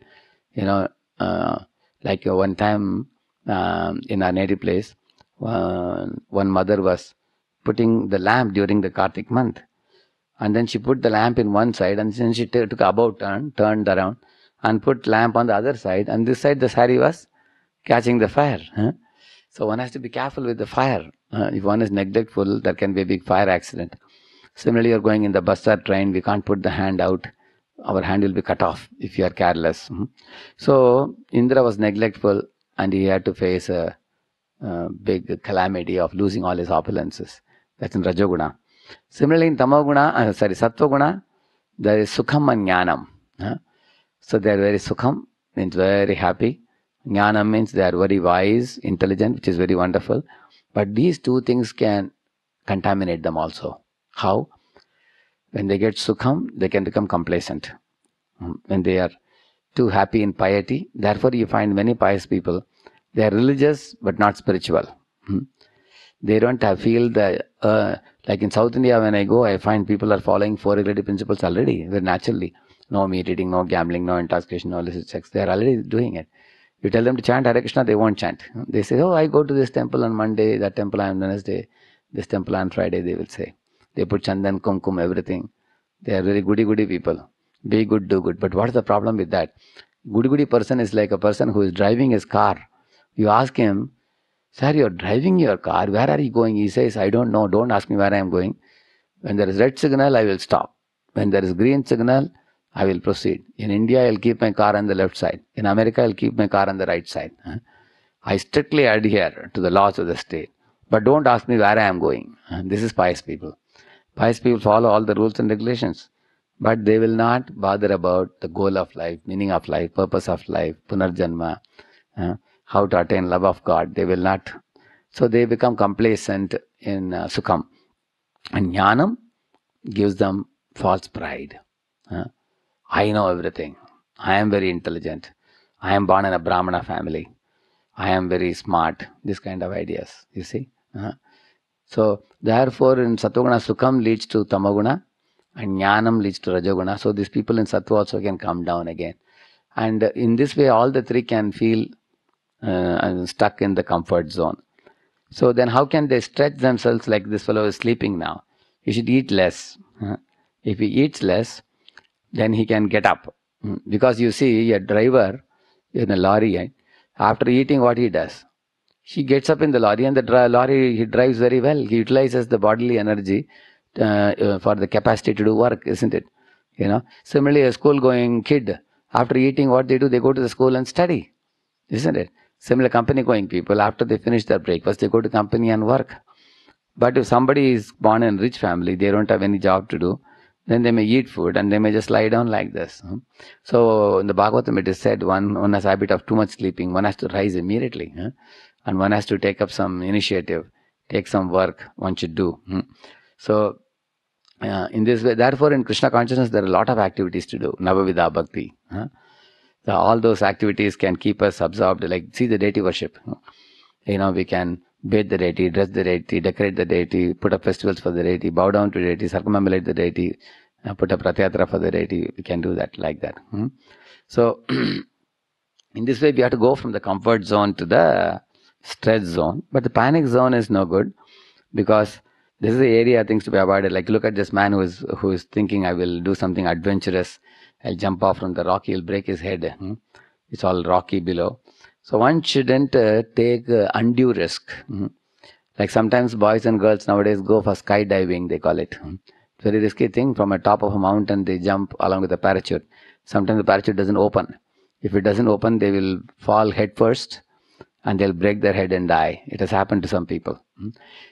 S1: you know, uh, like uh, one time um, in our native place, uh, one mother was putting the lamp during the Kartik month. And then she put the lamp in one side and then she t- took about turn, turned around and put lamp on the other side. And this side the sari was catching the fire. Huh? So one has to be careful with the fire. Uh, if one is neglectful, there can be a big fire accident. Similarly, you're going in the bus or train, we can't put the hand out. Our hand will be cut off if you are careless. Mm-hmm. So Indra was neglectful and he had to face a, a big calamity of losing all his opulences. That's in Rajoguna. Similarly, in Tamoguna, uh, sorry, Sattvaguna, there is Sukham and Jnanam. Huh? So they are very Sukham, means very happy. Jnanam means they are very wise, intelligent, which is very wonderful. But these two things can contaminate them also. How? When they get Sukham, they can become complacent. Hmm. When they are too happy in piety, therefore you find many pious people they are religious but not spiritual. Hmm. They don't feel the uh, like in South India when I go, I find people are following four regulative principles already. They're naturally no meat eating, no gambling, no intoxication, no illicit sex. They are already doing it. You tell them to chant Hare Krishna, they won't chant. They say, "Oh, I go to this temple on Monday, that temple on Wednesday, this temple on Friday." They will say. They put chandan, kumkum, everything. They are very goody goody people. Be good, do good. But what's the problem with that? Goody goody person is like a person who is driving his car you ask him, Sir, you're driving your car. Where are you going? He says, I don't know. Don't ask me where I am going. When there is red signal, I will stop. When there is green signal, I will proceed. In India, I'll keep my car on the left side. In America, I'll keep my car on the right side. I strictly adhere to the laws of the state. But don't ask me where I am going. This is pious people. Pious people follow all the rules and regulations. But they will not bother about the goal of life, meaning of life, purpose of life, punarjanma how to attain love of God. They will not. So they become complacent in uh, Sukham. And Jnanam gives them false pride. I know everything. I am very intelligent. I am born in a Brahmana family. I am very smart. This kind of ideas, you see. uh So, therefore, in Satvaguna, Sukham leads to Tamaguna and Jnanam leads to Rajaguna. So, these people in Sattva also can come down again. And in this way, all the three can feel uh, and stuck in the comfort zone. So then, how can they stretch themselves like this fellow is sleeping now? He should eat less. Uh, if he eats less, then he can get up. Mm, because you see, a driver in a lorry, eh, after eating, what he does? He gets up in the lorry, and the lorry he drives very well. He utilizes the bodily energy uh, uh, for the capacity to do work, isn't it? You know. Similarly, a school-going kid, after eating, what they do? They go to the school and study, isn't it? Similar company going people, after they finish their breakfast, they go to company and work. But if somebody is born in rich family, they don't have any job to do, then they may eat food and they may just lie down like this. So in the Bhagavatam it is said one, one has habit of too much sleeping, one has to rise immediately. And one has to take up some initiative, take some work one should do. Hmm? So uh, in this way, therefore in Krishna consciousness there are a lot of activities to do. Navavidha Bhakti all those activities can keep us absorbed. Like, see the deity worship. You know, we can bathe the deity, dress the deity, decorate the deity, put up festivals for the deity, bow down to the deity, circumambulate the deity, uh, put up pratyatra for the deity. We can do that like that. Hmm? So, [clears throat] in this way, we have to go from the comfort zone to the stress zone. But the panic zone is no good because this is the area things to be avoided. Like, look at this man who is who is thinking I will do something adventurous I'll jump off from the rock, he'll break his head. Hmm? It's all rocky below. So one shouldn't uh, take uh, undue risk. Hmm? Like sometimes boys and girls nowadays go for skydiving, they call it. Hmm? very risky thing. From a top of a mountain, they jump along with a parachute. Sometimes the parachute doesn't open. If it doesn't open, they will fall head first and they'll break their head and die. It has happened to some people. Hmm?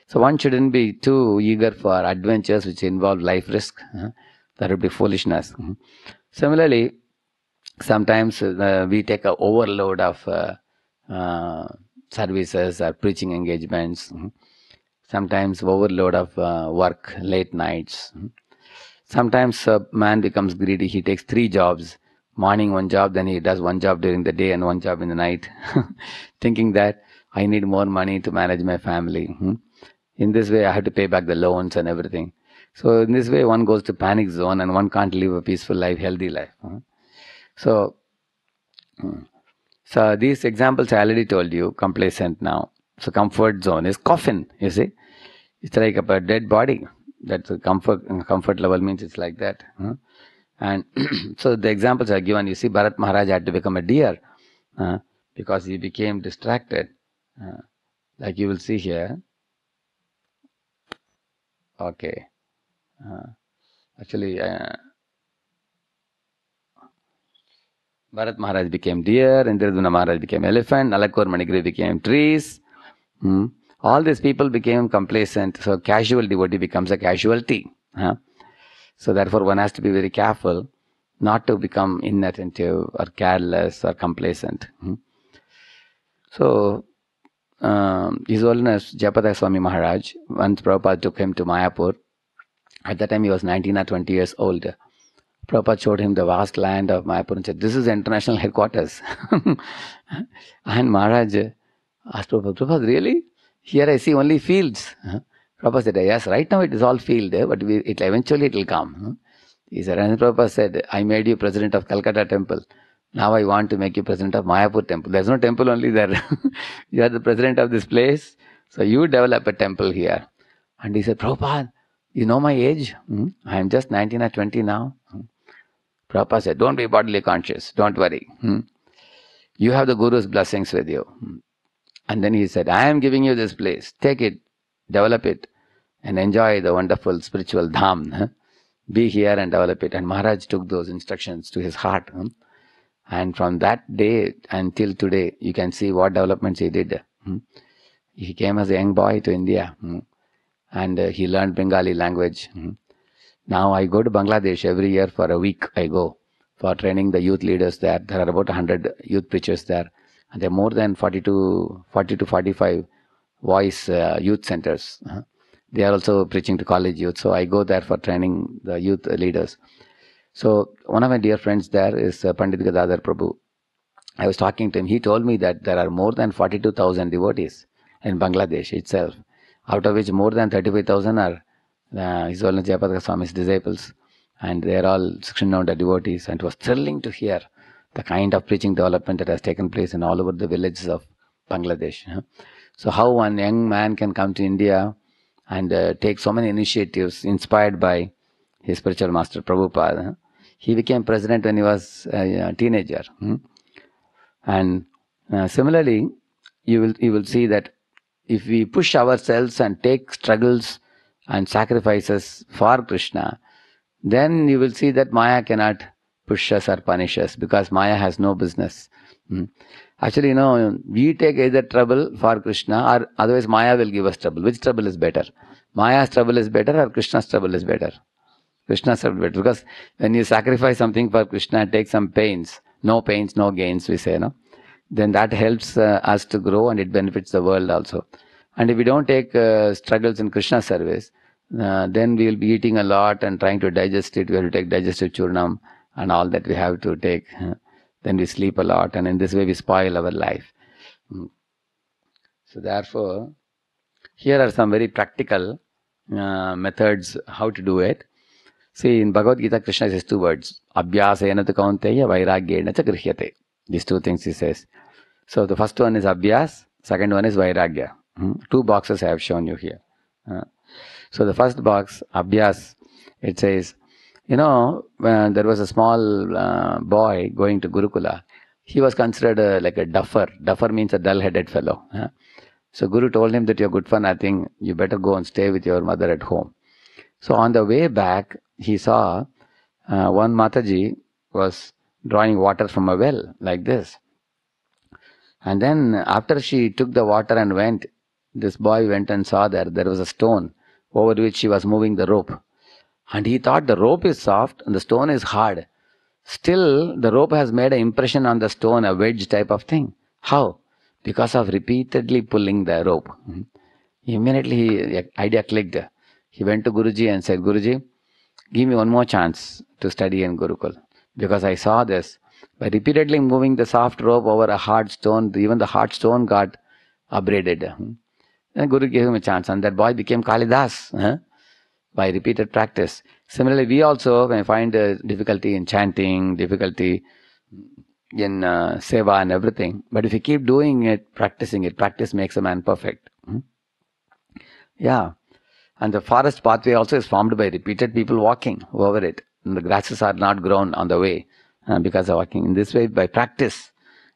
S1: So one shouldn't be too eager for adventures which involve life risk. Hmm? That would be foolishness. Hmm? Similarly, sometimes uh, we take an overload of uh, uh, services or preaching engagements, mm-hmm. sometimes overload of uh, work, late nights. Mm-hmm. Sometimes a man becomes greedy, he takes three jobs morning one job, then he does one job during the day and one job in the night, [laughs] thinking that I need more money to manage my family. Mm-hmm. In this way, I have to pay back the loans and everything. So in this way, one goes to panic zone and one can't live a peaceful life, healthy life. So, hmm. so these examples I already told you, complacent now. So comfort zone is coffin, you see. It's like a dead body. That's a comfort comfort level means it's like that. And [clears throat] so the examples are given. You see, Bharat Maharaj had to become a deer because he became distracted. like you will see here. Okay. Uh, actually, uh, Bharat Maharaj became deer, Indiraduna Maharaj became elephant, Nalakur Manigri became trees. Hmm. All these people became complacent, so casual devotee becomes a casualty. Huh? So therefore, one has to be very careful not to become inattentive or careless or complacent. Hmm. So, um, His Holiness Japada Swami Maharaj, once Prabhupada took him to Mayapur, at that time, he was 19 or 20 years old. Prabhupada showed him the vast land of Mayapur and said, This is international [laughs] headquarters. [laughs] and Maharaj asked Prabhupada, Prabhupada, really? Here I see only fields. Prabhupada said, Yes, right now it is all field, but we, it eventually it will come. He said, and Prabhupada said, I made you president of Calcutta temple. Now I want to make you president of Mayapur temple. There's no temple only there. [laughs] you are the president of this place. So you develop a temple here. And he said, Prabhupada, you know my age? Hmm? I am just 19 or 20 now. Hmm? Prabhupada said, Don't be bodily conscious. Don't worry. Hmm? You have the Guru's blessings with you. Hmm? And then he said, I am giving you this place. Take it, develop it, and enjoy the wonderful spiritual dham. [laughs] Be here and develop it. And Maharaj took those instructions to his heart. Hmm? And from that day until today, you can see what developments he did. Hmm? He came as a young boy to India. Hmm? and uh, he learned Bengali language. Mm-hmm. Now I go to Bangladesh every year for a week. I go for training the youth leaders there. There are about 100 youth preachers there, and there are more than 42, 40 to 45 voice uh, youth centers. Uh-huh. They are also preaching to college youth. So I go there for training the youth leaders. So one of my dear friends there is uh, Pandit Gadadhar Prabhu. I was talking to him. He told me that there are more than 42,000 devotees in Bangladesh itself out of which more than 35,000 are uh, his Holiness Jayapataka Swami's disciples, and they are all Sikshanaunda devotees. And it was thrilling to hear the kind of preaching development that has taken place in all over the villages of Bangladesh. So, how one young man can come to India and uh, take so many initiatives inspired by his spiritual master Prabhupada. He became president when he was uh, a teenager. Hmm? And uh, similarly, you will you will see that if we push ourselves and take struggles and sacrifices for Krishna, then you will see that Maya cannot push us or punish us because Maya has no business. Hmm. Actually, you know, we take either trouble for Krishna or otherwise Maya will give us trouble. Which trouble is better? Maya's trouble is better or Krishna's trouble is better? Krishna's trouble better. Because when you sacrifice something for Krishna, take some pains. No pains, no gains, we say, no? then that helps uh, us to grow and it benefits the world also. And if we don't take uh, struggles in Krishna service, uh, then we will be eating a lot and trying to digest it. We have to take digestive churnam and all that we have to take. then we sleep a lot, and in this way we spoil our life. Hmm. So therefore, here are some very practical uh, methods how to do it. See, in Bhagavad Gita, Krishna says two words: abhyasena and kaunteya, vairagyena These two things he says. So the first one is Abhyas, second one is Vairagya. Hmm? Two boxes I have shown you here. Uh, so the first box, Abhyas, it says, you know, when there was a small uh, boy going to Gurukula. He was considered a, uh, like a duffer. Duffer means a dull-headed fellow. Uh, so Guru told him that you're good for nothing. You better go and stay with your mother at home. So on the way back, he saw uh, one Mataji was drawing water from a well like this. And then after she took the water and went, this boy went and saw that there was a stone over which she was moving the rope. And he thought the rope is soft and the stone is hard. Still, the rope has made an impression on the stone, a wedge type of thing. How? Because of repeatedly pulling the rope. Hmm. Immediately, idea clicked. He went to Guruji and said, Guruji, give me one more chance to study in Gurukul. Because I saw this, by repeatedly moving the soft rope over a hard stone, even the hard stone got abraded. Hmm. And Guru gave him a chance, and that boy became Kalidas by repeated practice. Similarly, we also may find uh, difficulty in chanting, difficulty in uh, seva and everything. But if you keep doing it, practicing it, practice makes a man perfect. Hmm. Yeah. And the forest pathway also is formed by repeated people walking over it. And the grasses are not grown on the way. Uh, because of walking. In this way, by practice,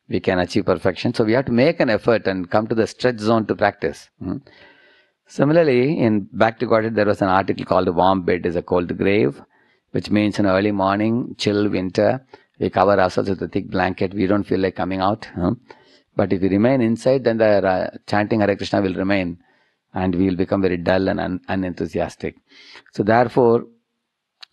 S1: we can achieve perfection. So we have to make an effort and come to the stretch zone to practice. Hmm. Similarly, in Back to Godhead, there was an article called Warm Bed is a Cold Grave, which means in early morning, chill winter, we cover ourselves with a thick blanket, we don't feel like coming out. Hmm. But if we remain inside, then the uh, chanting Hare Krishna will remain and we will become very dull and un- unenthusiastic. So, therefore,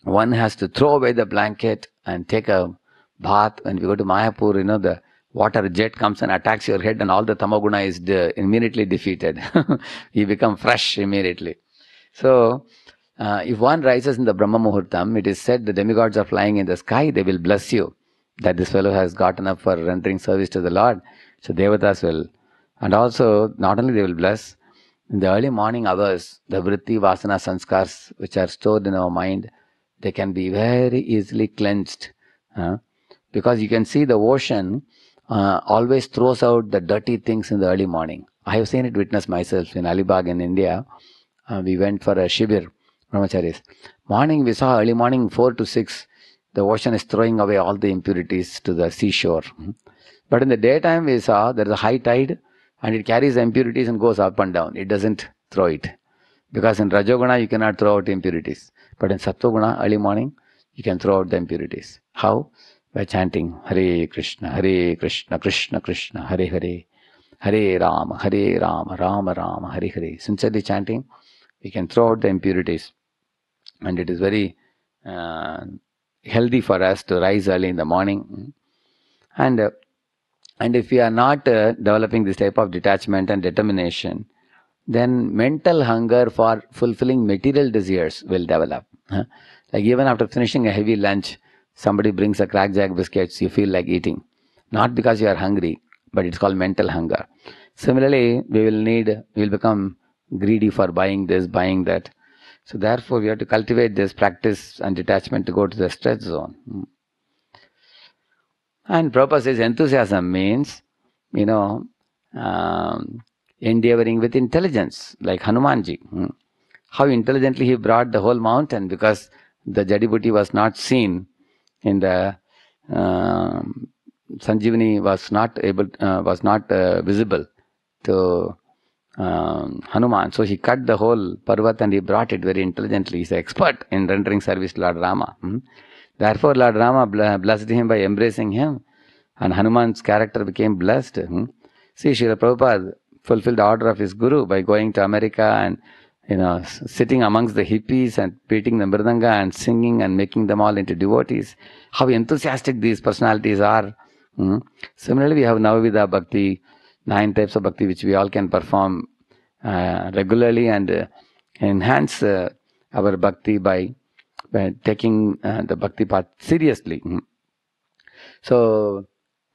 S1: one has to throw away the blanket and take a bath, when we go to Mayapur, you know, the water jet comes and attacks your head and all the tamaguna is de- immediately defeated. [laughs] you become fresh immediately. So, uh, if one rises in the Brahma Muhurtam, it is said the demigods are flying in the sky, they will bless you that this fellow has gotten up for rendering service to the Lord. So, Devatas will. And also, not only they will bless, in the early morning hours, the vritti, vasana, sanskars, which are stored in our mind, they can be very easily cleansed because you can see the ocean uh, always throws out the dirty things in the early morning. I have seen it witness myself in Alibag in India. Uh, we went for a shibir, brahmacharis. Morning we saw early morning four to six, the ocean is throwing away all the impurities to the seashore. But in the daytime we saw there is a high tide and it carries the impurities and goes up and down. It doesn't throw it. Because in Rajoguna you cannot throw out impurities. But in Sattoguna, early morning, you can throw out the impurities. How? by chanting Hare Krishna, Hare Krishna, Krishna Krishna, Hare Hare, Hare Rama, Hare Rama, Rama Rama, Hare Hare. Sincerely chanting, we can throw out the impurities. And it is very uh, healthy for us to rise early in the morning. And, uh, and if we are not uh, developing this type of detachment and determination, then mental hunger for fulfilling material desires will develop. Huh? Like even after finishing a heavy lunch, Somebody brings a crackjack biscuits, you feel like eating. Not because you are hungry, but it's called mental hunger. Similarly, we will need, we will become greedy for buying this, buying that. So therefore, we have to cultivate this practice and detachment to go to the stretch zone. Hmm. And Prabhupada says enthusiasm means, you know, um, endeavoring with intelligence, like Hanumanji. Hmm. How intelligently he brought the whole mountain because the Jadibuti was not seen and uh, um, Sanjivani was not able uh, was not uh, visible to um, Hanuman. So he cut the whole Parvat and he brought it very intelligently. He's an expert in rendering service to Lord Rama. Hmm? Therefore, Lord Rama blessed him by embracing him, and Hanuman's character became blessed. Hmm? See, Srila Prabhupada fulfilled the order of his guru by going to America and you know, sitting amongst the hippies and beating the mridanga and singing and making them all into devotees. How enthusiastic these personalities are. Mm. Similarly, we have Navavida Bhakti, nine types of bhakti which we all can perform uh, regularly and uh, enhance uh, our bhakti by, by taking uh, the bhakti path seriously. Mm. So,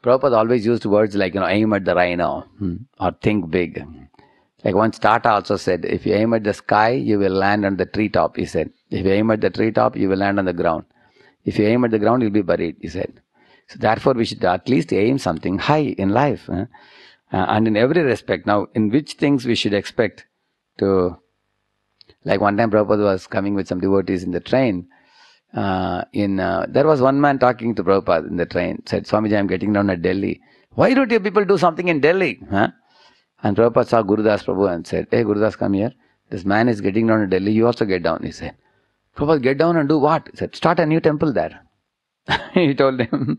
S1: Prabhupada always used words like, you know, aim at the rhino mm. or think big. Hmm. Like once Tata also said, if you aim at the sky, you will land on the treetop, he said. If you aim at the treetop, you will land on the ground. If you aim at the ground, you'll be buried, he said. So therefore, we should at least aim something high in life. Uh, and in every respect. Now, in which things we should expect to, like one time Prabhupada was coming with some devotees in the train. Uh, in uh, There was one man talking to Prabhupada in the train, said, Swamiji, I'm getting down at Delhi. Why don't you people do something in Delhi? Huh? And Prabhupada saw Gurudas Prabhu and said, Hey Gurudas, come here. This man is getting down to Delhi, you also get down. He said, Prabhupada, get down and do what? He said, Start a new temple there. [laughs] he told him.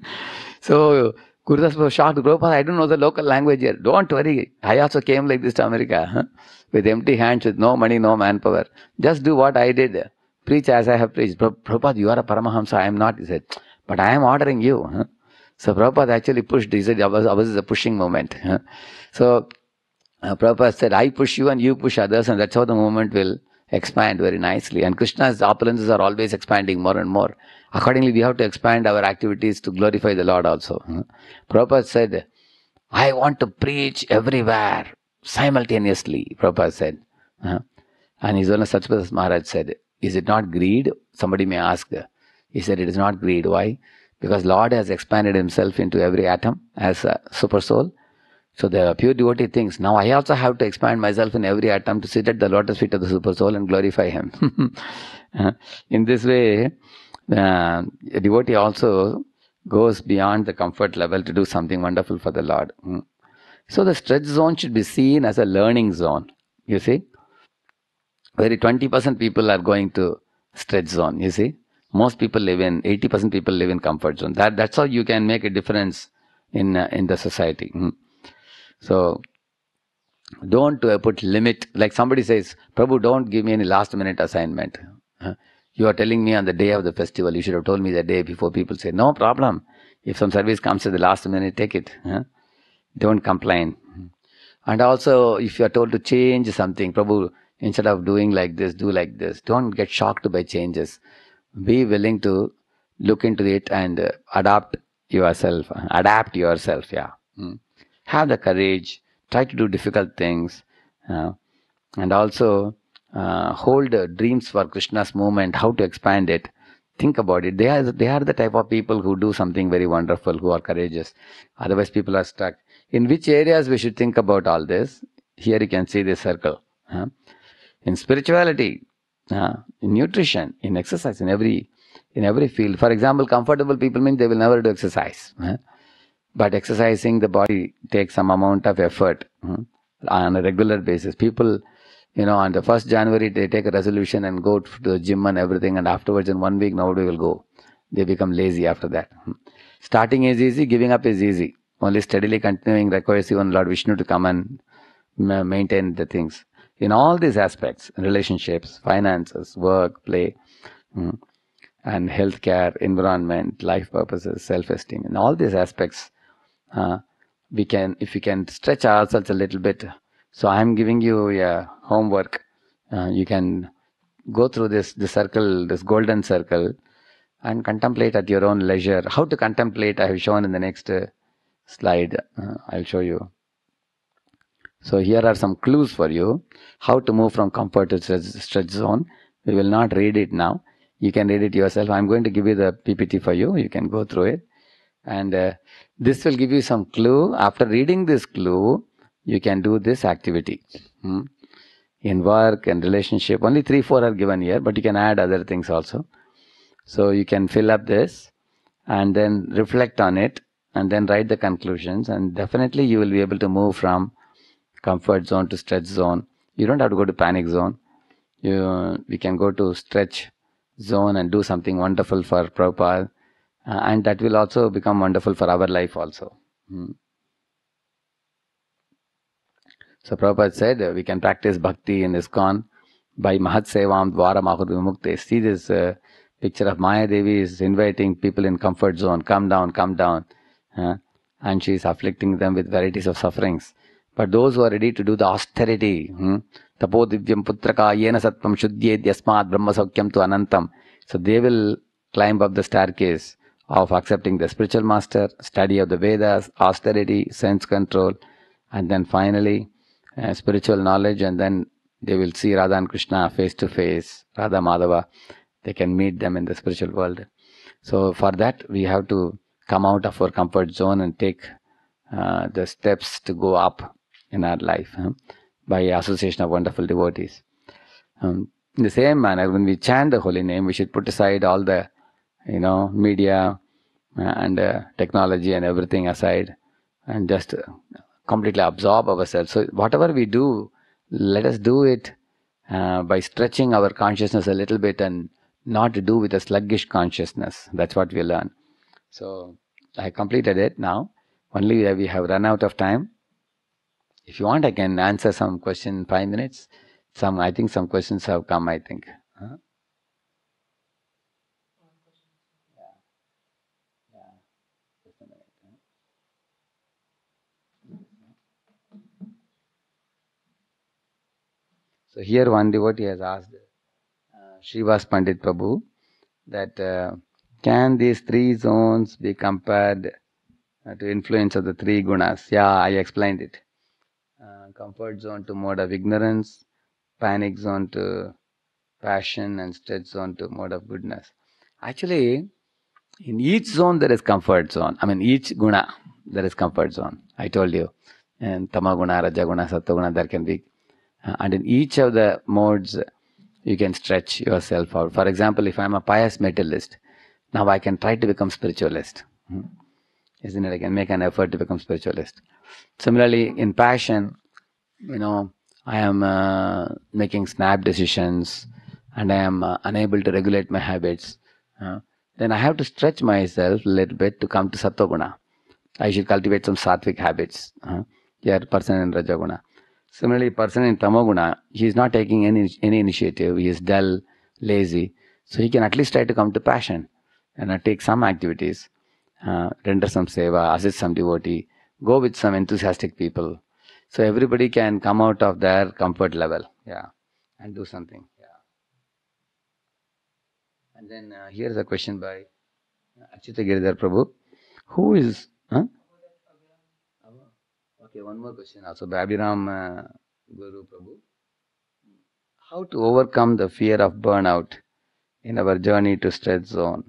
S1: So Gurudas was shocked. Prabhupada, I don't know the local language here. Don't worry. I also came like this to America huh? with empty hands, with no money, no manpower. Just do what I did. Preach as I have preached. Prabhupada, you are a Paramahamsa. I am not. He said, but I am ordering you. Huh? So Prabhupada actually pushed. He said, ours, ours is a pushing moment. Huh? So uh, Prabhupada said, I push you and you push others, and that's how the movement will expand very nicely. And Krishna's opulences are always expanding more and more. Accordingly, we have to expand our activities to glorify the Lord also. Hmm? Prabhupada said, I want to preach everywhere simultaneously, Prabhupada said. Hmm. And his own Satchpadas Maharaj said, Is it not greed? Somebody may ask. He said, It is not greed. Why? Because Lord has expanded himself into every atom as a super soul so the pure devotee thinks, now I also have to expand myself in every atom to sit at the lotus feet of the Super Soul and glorify Him. [laughs] Uh, in this way, uh, a devotee also goes beyond the comfort level to do something wonderful for the Lord. Mm. So the stretch zone should be seen as a learning zone, you see. Very 20% people are going to stretch zone, you see. Most people live in, 80% people live in comfort zone. That, that's how you can make a difference in, uh, in the society. Mm. So don't uh, put limit. Like somebody says, Prabhu, don't give me any last minute assignment. You are telling me on the day of the festival. You should have told me the day before. People say, no problem. If some service comes at the last minute, take it. Don't complain. And also, if you are told to change something, Prabhu, instead of doing like this, do like this. Don't get shocked by changes. Be willing to look into it and uh, adapt yourself. Adapt yourself, yeah. Mm have the courage, try to do difficult things, uh, and also uh, hold dreams for Krishna's movement, how to expand it. Think about it. They are, they are the type of people who do something very wonderful, who are courageous. Otherwise, people are stuck. In which areas we should think about all this? Here you can see this circle. In spirituality, uh, in nutrition, in exercise, in every in every field. For example, comfortable people mean they will never do exercise but exercising the body takes some amount of effort hmm, on a regular basis people you know on the first january they take a resolution and go to the gym and everything and afterwards in one week nobody will go they become lazy after that hmm. starting is easy giving up is easy only steadily continuing requires even lord vishnu to come and maintain the things in all these aspects relationships finances work play hmm, and healthcare environment life purposes self-esteem in all these aspects uh, we can if we can stretch ourselves a little bit so i am giving you a homework uh, you can go through this the circle this golden circle and contemplate at your own leisure how to contemplate i have shown in the next uh, slide uh, i'll show you so here are some clues for you how to move from comfort to stretch zone we will not read it now you can read it yourself i'm going to give you the ppt for you you can go through it and uh, this will give you some clue. After reading this clue, you can do this activity. Hmm? In work and relationship, only three, four are given here, but you can add other things also. So you can fill up this and then reflect on it and then write the conclusions. And definitely you will be able to move from comfort zone to stretch zone. You don't have to go to panic zone. You, we can go to stretch zone and do something wonderful for Prabhupada uh, and that will also become wonderful for our life also. Hmm. So Prabhupada said uh, we can practice bhakti in ISKCON by Mahat Sevam Dwara Mahur See this uh, picture of Maya Devi is inviting people in comfort zone, come down, come down. Uh, and she is afflicting them with varieties of sufferings. But those who are ready to do the austerity, hmm, tapo divyam putraka yena sattvam shuddhyed yasmat brahmasaukyam tu anantam. So they will climb up the staircase of accepting the spiritual master, study of the Vedas, austerity, sense control, and then finally uh, spiritual knowledge. And then they will see Radha and Krishna face to face, Radha Madhava. They can meet them in the spiritual world. So, for that, we have to come out of our comfort zone and take uh, the steps to go up in our life huh? by association of wonderful devotees. Um, in the same manner, when we chant the holy name, we should put aside all the you know, media uh, and uh, technology and everything aside and just uh, completely absorb ourselves. So, whatever we do, let us do it uh, by stretching our consciousness a little bit and not to do with a sluggish consciousness. That's what we learn. So, I completed it now. Only we have run out of time. If you want, I can answer some question in five minutes. Some, I think, some questions have come. I think. Huh? So here one devotee has asked uh, Srivas Pandit Prabhu that uh, can these three zones be compared uh, to influence of the three gunas? Yeah, I explained it. Uh, comfort zone to mode of ignorance, panic zone to passion and stress zone to mode of goodness. Actually, in each zone there is comfort zone. I mean, each guna there is comfort zone. I told you. And tamaguna, rajaguna, sattaguna, there can be uh, and in each of the modes, you can stretch yourself out. For example, if I'm a pious materialist, now I can try to become spiritualist. Hmm. Isn't it? I can make an effort to become spiritualist. Similarly, in passion, you know, I am uh, making snap decisions and I am uh, unable to regulate my habits. Uh, then I have to stretch myself a little bit to come to sattva guna. I should cultivate some sattvic habits. Uh, you person in rajaguna. Similarly, person in tamoguna, he is not taking any any initiative. He is dull, lazy. So he can at least try to come to passion and uh, take some activities, uh, render some seva, assist some devotee, go with some enthusiastic people. So everybody can come out of their comfort level, yeah, and do something. Yeah. And then uh, here is a question by Achyuta Giridhar Prabhu, who is huh? Okay, one more question also. Babiram uh, Guru Prabhu. How to overcome the fear of burnout in our journey to stress zone?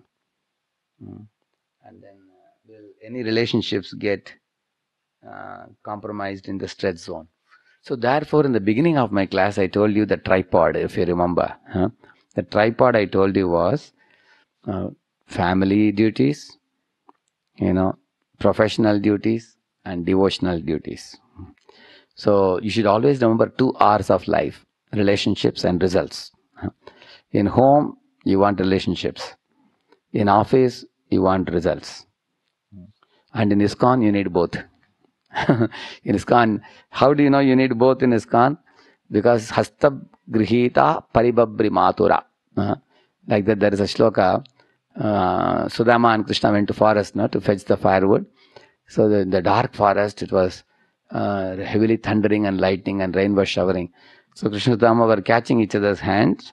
S1: Mm. And then, uh, will any relationships get uh, compromised in the stress zone? So, therefore, in the beginning of my class, I told you the tripod, if you remember. Huh? The tripod I told you was uh, family duties, you know, professional duties, and devotional duties. So you should always remember two R's of life relationships and results. In home, you want relationships. In office, you want results. And in ISKCON, you need both. [laughs] in ISKCON, how do you know you need both in ISKCON? Because Hasta Grihita Paribabri Matura. like that, there is a shloka. Uh, Sudama and Krishna went to forest no, to fetch the firewood. So the, in the dark forest, it was uh, heavily thundering and lightning and rain was showering. So Krishna Dama were catching each other's hands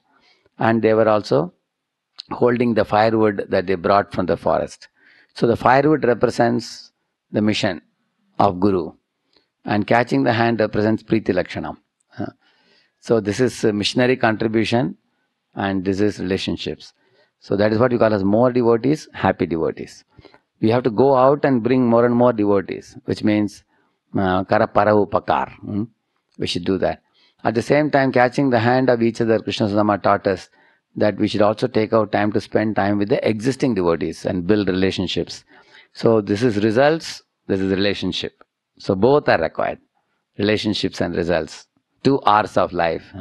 S1: and they were also holding the firewood that they brought from the forest. So the firewood represents the mission of Guru and catching the hand represents Priti Lakshanam. Uh, so this is missionary contribution and this is relationships. So that is what you call as more devotees, happy devotees. We have to go out and bring more and more devotees, which means kara uh, pakar. Hmm? We should do that. At the same time, catching the hand of each other, Krishna Sadama taught us that we should also take out time to spend time with the existing devotees and build relationships. So this is results, this is relationship. So both are required, relationships and results. Two R's of life.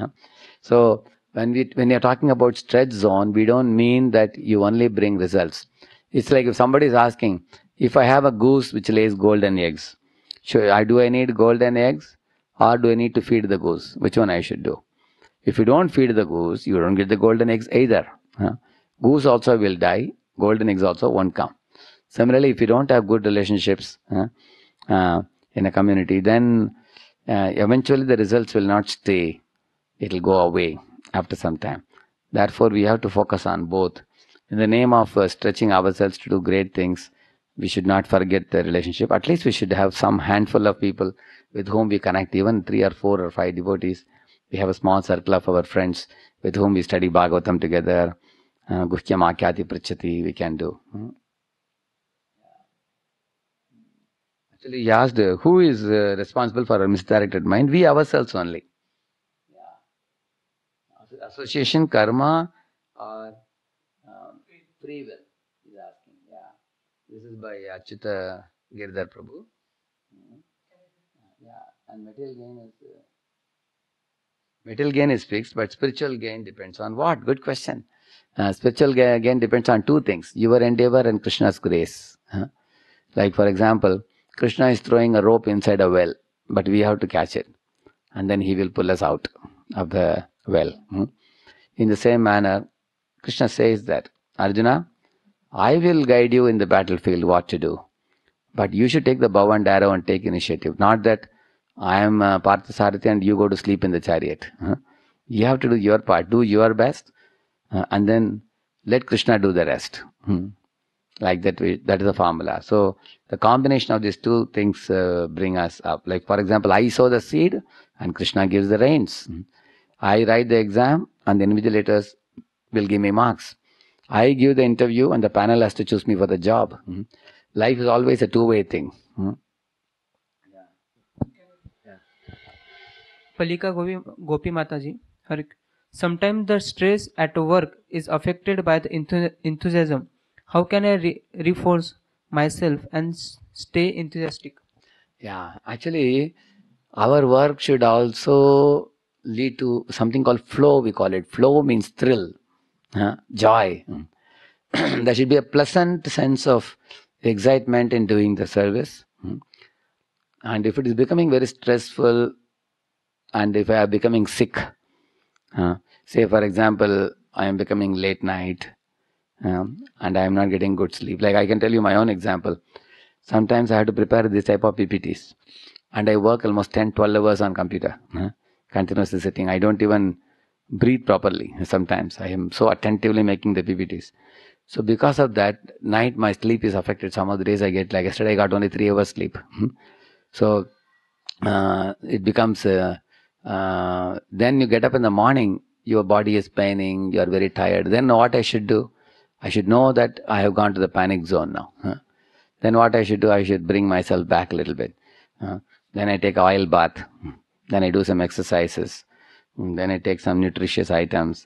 S1: So when we when you're talking about stretch zone, we don't mean that you only bring results. It's like if somebody is asking, if I have a goose which lays golden eggs, should I do I need golden eggs or do I need to feed the goose? Which one I should do? If you don't feed the goose, you don't get the golden eggs either. Huh? Goose also will die. Golden eggs also won't come. Similarly, if you don't have good relationships uh, in a community, then uh, eventually the results will not stay. It will go away after some time. Therefore, we have to focus on both in the name of uh, stretching ourselves to do great things, we should not forget the relationship. At least we should have some handful of people with whom we connect, even three or four or five devotees. We have a small circle of our friends with whom we study Bhagavatam together. Guhyam uh, Akyati Prachati, we can do. Hmm? Actually, he asked, uh, who is uh, responsible for our misdirected mind? We ourselves only. Association, karma, or free will is asking. Yeah. This is by Achyuta Girdhar Prabhu. Mm-hmm. Uh, yeah, and material gain is. Uh, Material gain is fixed, but spiritual gain depends on what? Good question. Uh, spiritual gain, gain depends on two things your endeavor and Krishna's grace. Huh? Like, for example, Krishna is throwing a rope inside a well, but we have to catch it, and then he will pull us out of the well. Hmm? In the same manner, Krishna says that Arjuna, I will guide you in the battlefield what to do. But you should take the bow and arrow and take initiative. Not that I am uh, Parthasarathi and you go to sleep in the chariot. Huh? You have to do your part. Do your best uh, and then let Krishna do the rest. Hmm. Like that, we, that is the formula. So, the combination of these two things uh, bring us up. Like, for example, I sow the seed and Krishna gives the rains. Hmm. I write the exam and the invigilators will give me marks. I give the interview and the panel has to choose me for the job. Mm-hmm. Life is always a two way thing. Mm-hmm.
S3: Palika Gopi, Gopi Mataji, sometimes the stress at work is affected by the enthusiasm. How can I re- reforce myself and stay enthusiastic? Yeah,
S1: actually, our work should also lead to something called flow, we call it. Flow means thrill uh, joy. Hmm. [clears throat] there should be a pleasant sense of excitement in doing the service. Hmm. And if it is becoming very stressful, and if I am becoming sick, uh, say for example, I am becoming late night um, and I am not getting good sleep. Like I can tell you my own example. Sometimes I have to prepare this type of PPTs and I work almost 10 12 hours on computer, uh, continuously sitting. I don't even breathe properly sometimes i am so attentively making the ppts so because of that night my sleep is affected some of the days i get like yesterday i got only 3 hours sleep hmm. so uh, it becomes uh, uh, then you get up in the morning your body is paining you are very tired then what i should do i should know that i have gone to the panic zone now huh? then what i should do i should bring myself back a little bit huh? then i take oil bath hmm. then i do some exercises and then I take some nutritious items.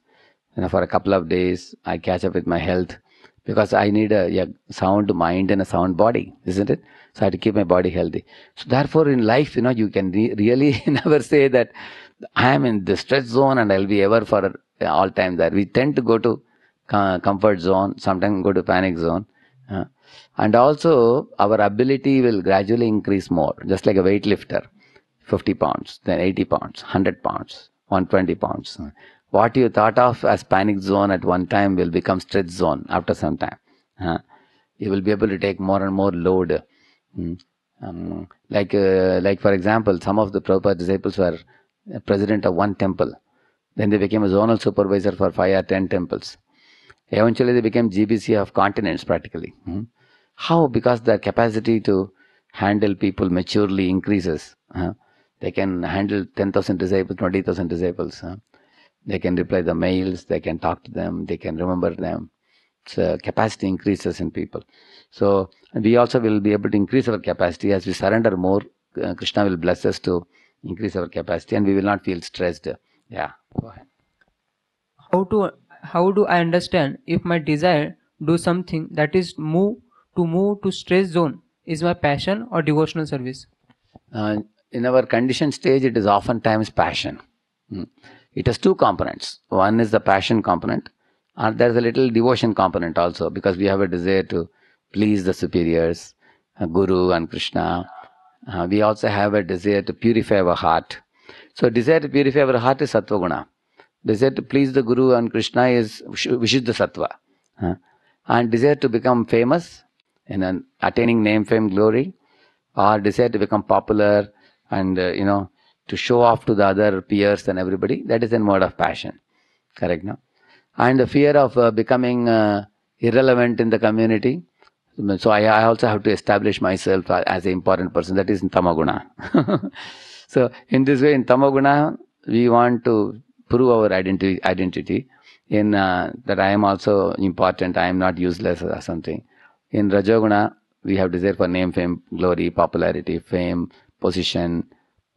S1: And for a couple of days, I catch up with my health because I need a, a sound mind and a sound body, isn't it? So I have to keep my body healthy. So therefore, in life, you know, you can re- really [laughs] never say that I am in the stress zone and I'll be ever for all time there. We tend to go to comfort zone, sometimes go to panic zone. Uh, and also, our ability will gradually increase more, just like a weightlifter 50 pounds, then 80 pounds, 100 pounds, 120 pounds. What you thought of as panic zone at one time will become stretch zone after some time. Uh, you will be able to take more and more load. Mm. Um, like, uh, like for example, some of the Prabhupada disciples were president of one temple. Then they became a zonal supervisor for five or ten temples. Eventually, they became GBC of continents practically. Mm. How? Because their capacity to handle people maturely increases. Uh, they can handle 10,000 disciples, 20,000 disciples. Huh? They can reply the mails, they can talk to them, they can remember them. So capacity increases in people. So we also will be able to increase our capacity as we surrender more. Uh, Krishna will bless us to increase our capacity and we will not feel stressed. Yeah, go ahead.
S3: How to how do I understand if my desire do something that is move to move to stress zone is my passion or devotional service?
S1: Uh, in our conditioned stage, it is oftentimes passion. Hmm. It has two components. One is the passion component, and there's a little devotion component also because we have a desire to please the superiors, uh, Guru and Krishna. Uh, we also have a desire to purify our heart. So, desire to purify our heart is sattva guna. Desire to please the Guru and Krishna is vishuddha sattva. and desire to become famous in an attaining name, fame, glory, or desire to become popular and uh, you know to show off to the other peers and everybody that is in mode of passion correct now and the fear of uh, becoming uh, irrelevant in the community so I, I, also have to establish myself uh, as an important person that is in tamaguna [laughs] so in this way in tamaguna we want to prove our identity identity in uh, that i am also important i am not useless or something in rajoguna we have desire for name fame glory popularity fame position,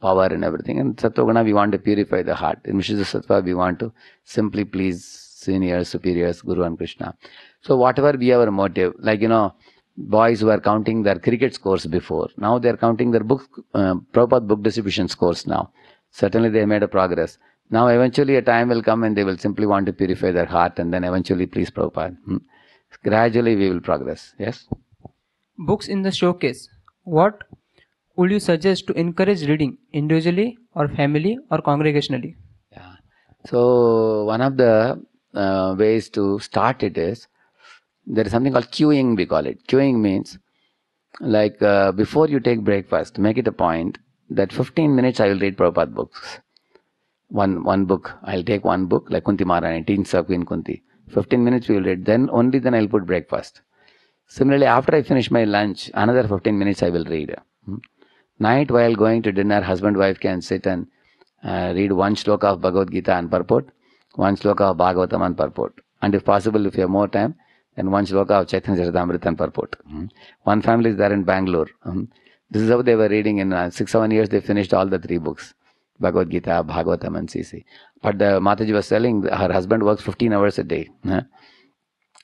S1: power, and everything. And Satvaguna, we want to purify the heart. In Mishra Sattva, we want to simply please seniors, superiors, Guru, and Krishna. So, whatever be our motive, like you know, boys were counting their cricket scores before. Now they are counting their book, uh, Prabhupada book distribution scores now. Certainly they made a progress. Now eventually a time will come and they will simply want to purify their heart and then eventually please Prabhupada. Hmm. Gradually we will progress.
S3: Yes? Books in the showcase. What would you suggest to encourage reading individually or family or congregationally? Yeah.
S1: So one of the uh, ways to start it is there is something called queuing. We call it queuing means like uh, before you take breakfast, make it a point that 15 minutes I will read Prabhupada books. One one book. I'll take one book like Kunti Maharani, Teens of Queen Kunti. 15 minutes we will read. Then only then I'll put breakfast. Similarly, after I finish my lunch, another 15 minutes I will read. Hmm. Night, while going to dinner, husband wife can sit and uh, read one sloka of Bhagavad Gita and purport, one sloka of Bhagavatam and purport. And if possible, if you have more time, then one sloka of Chaitanya Charitamrita and purport. Mm-hmm. One family is there in Bangalore. Mm-hmm. This is how they were reading in uh, six, seven years, they finished all the three books. Bhagavad Gita, Bhagavatam, and CC. But the Mataji was telling her husband works 15 hours a day. Hmm.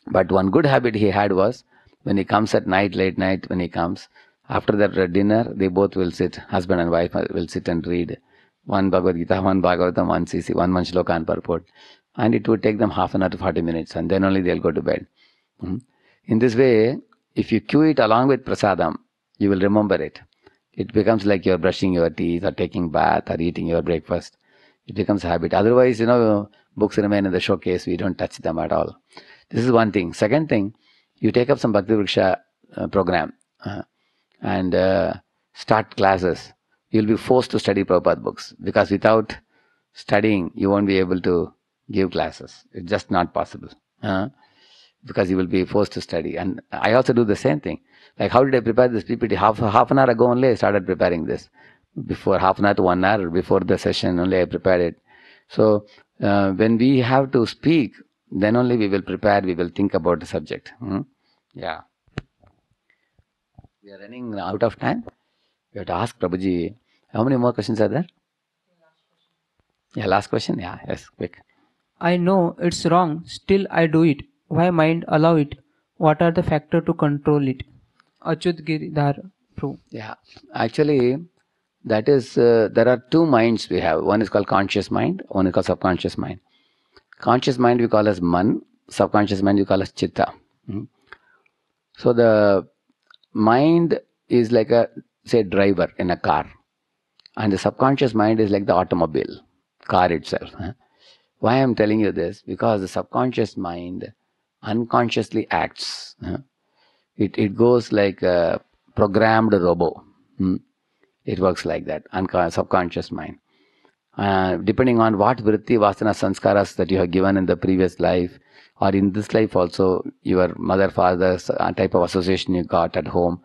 S1: But one good habit he had was when he comes at night, late night, when he comes, after that dinner, they both will sit, husband and wife will sit and read one Bhagavad Gita, [laughs] one Bhagavatam, one CC, one Manshloka and purport. And it would take them half an hour to 40 minutes and then only they'll go to bed. Hmm? In this way, if you cue it along with prasadam, you will remember it. It becomes like you're brushing your teeth or taking bath or eating your breakfast. It becomes a habit. Otherwise, you know, books remain in the showcase. We don't touch them at all. This is one thing. Second thing, you take up some Bhakti Vriksha uh, program. Uh, and uh, start classes. You'll be forced to study Prabhupada books because without studying, you won't be able to give classes. It's just not possible uh, because you will be forced to study. And I also do the same thing. Like, how did I prepare this PPT? Half, half an hour ago only I started preparing this. Before half an hour to one hour before the session only I prepared it. So, uh, when we have to speak, then only we will prepare, we will think about the subject. Hmm? Yeah we are running out of time. We have to ask Prabhuji. How many more questions are there? Yeah, last question. Yeah, yes, quick.
S3: I know it's wrong, still I do it. Why mind allow it? What are the factor to control it? Achyut Giridhar Prabhu. Yeah,
S1: actually, that is, uh, there are two minds we have. One is called conscious mind, one is called subconscious mind. Conscious mind we call as man, subconscious mind we call as chitta. Mm-hmm. So the mind is like a say driver in a car and the subconscious mind is like the automobile car itself [laughs] why i'm telling you this because the subconscious mind unconsciously acts [laughs] it, it goes like a programmed robo hmm? it works like that subconscious mind uh, depending on what vritti vasana sanskaras that you have given in the previous life or in this life also your mother father's uh, type of association you got at home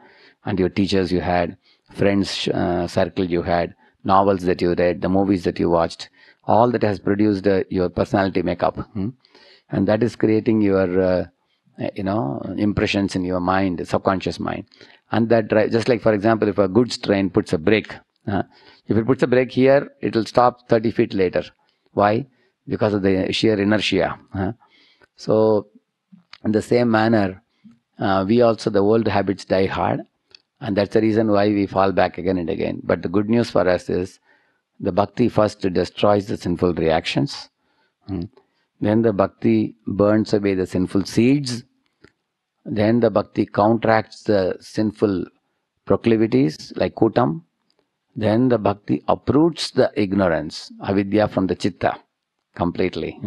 S1: and your teachers you had friends uh, circle you had novels that you read the movies that you watched all that has produced uh, your personality makeup hmm? and that is creating your uh, you know impressions in your mind subconscious mind and that just like for example if a goods train puts a brake uh, if it puts a brake here, it will stop 30 feet later. Why? Because of the sheer inertia. So, in the same manner, uh, we also, the old habits die hard, and that's the reason why we fall back again and again. But the good news for us is the bhakti first destroys the sinful reactions. Hmm? Then the bhakti burns away the sinful seeds. Then the bhakti counteracts the sinful proclivities like kutam then the bhakti uproots the ignorance, avidya from the chitta completely.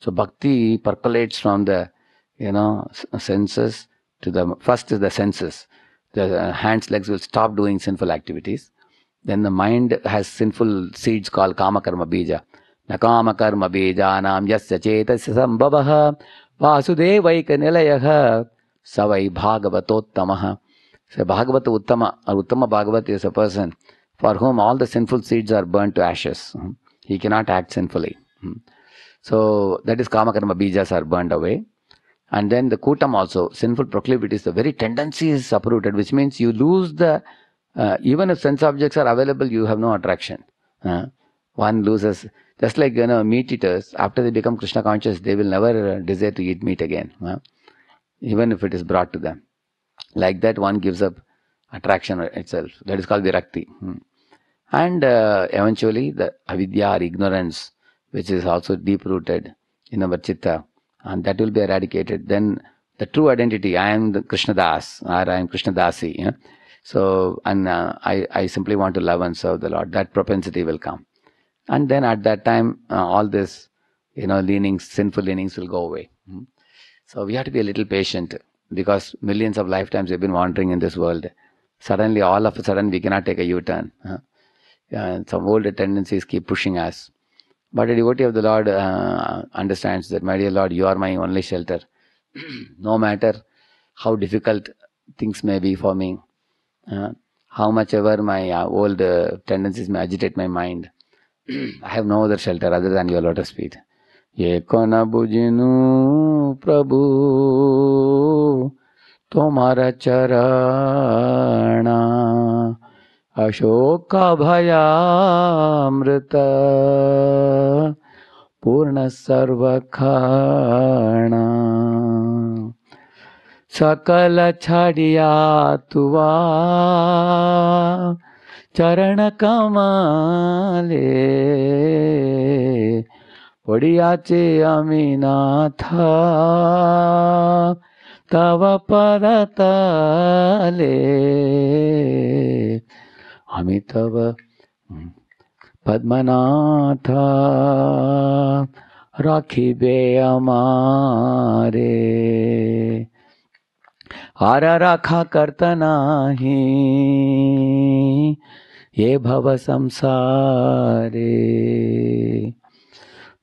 S1: So bhakti percolates from the, you know, senses to the, first is the senses. The uh, hands, legs will stop doing sinful activities. Then the mind has sinful seeds called kama karma bija. Nakama karma bijanam yasya chetasya sambhavaha vasudevaika nilayaha savai bhagavatottamaha. So Bhagavat Uttama or Uttama Bhagavat is a person for whom all the sinful seeds are burnt to ashes. Hmm. He cannot act sinfully. Hmm. So that is karma karma bijas are burned away. And then the kutam also, sinful proclivities, the very tendency is uprooted, which means you lose the, uh, even if sense objects are available, you have no attraction. Uh, one loses, just like you know, meat eaters, after they become Krishna conscious, they will never uh, desire to eat meat again, uh, even if it is brought to them. Like that, one gives up attraction itself. That is called virakti. Hmm and uh, eventually the avidya or ignorance which is also deep rooted in our chitta and that will be eradicated then the true identity i am the krishna das or i am krishna dasi you know? so and uh, i i simply want to love and serve the lord that propensity will come and then at that time uh, all this you know leanings sinful leanings will go away mm-hmm. so we have to be a little patient because millions of lifetimes we've been wandering in this world suddenly all of a sudden we cannot take a u-turn huh? and uh, some older tendencies keep pushing us. But a devotee of the Lord uh, understands that, my dear Lord, you are my only shelter. [clears throat] no matter how difficult things may be for me, uh, how much ever my uh, old uh, tendencies may agitate my mind, [clears throat] I have no other shelter other than your lotus feet. ಏಕನ prabhu ಪ್ರಭು ತೋಮರ अशोक
S2: अशोकभयामृत पूर्णसर्वखाणा सकलछडिया तु वा चरणकमाले वडियाचे अमीनाथा तव परतले अमितव तब हम्म, पद्मनाथ बे
S1: अमारे are राखा करता नाही ये भव संसारे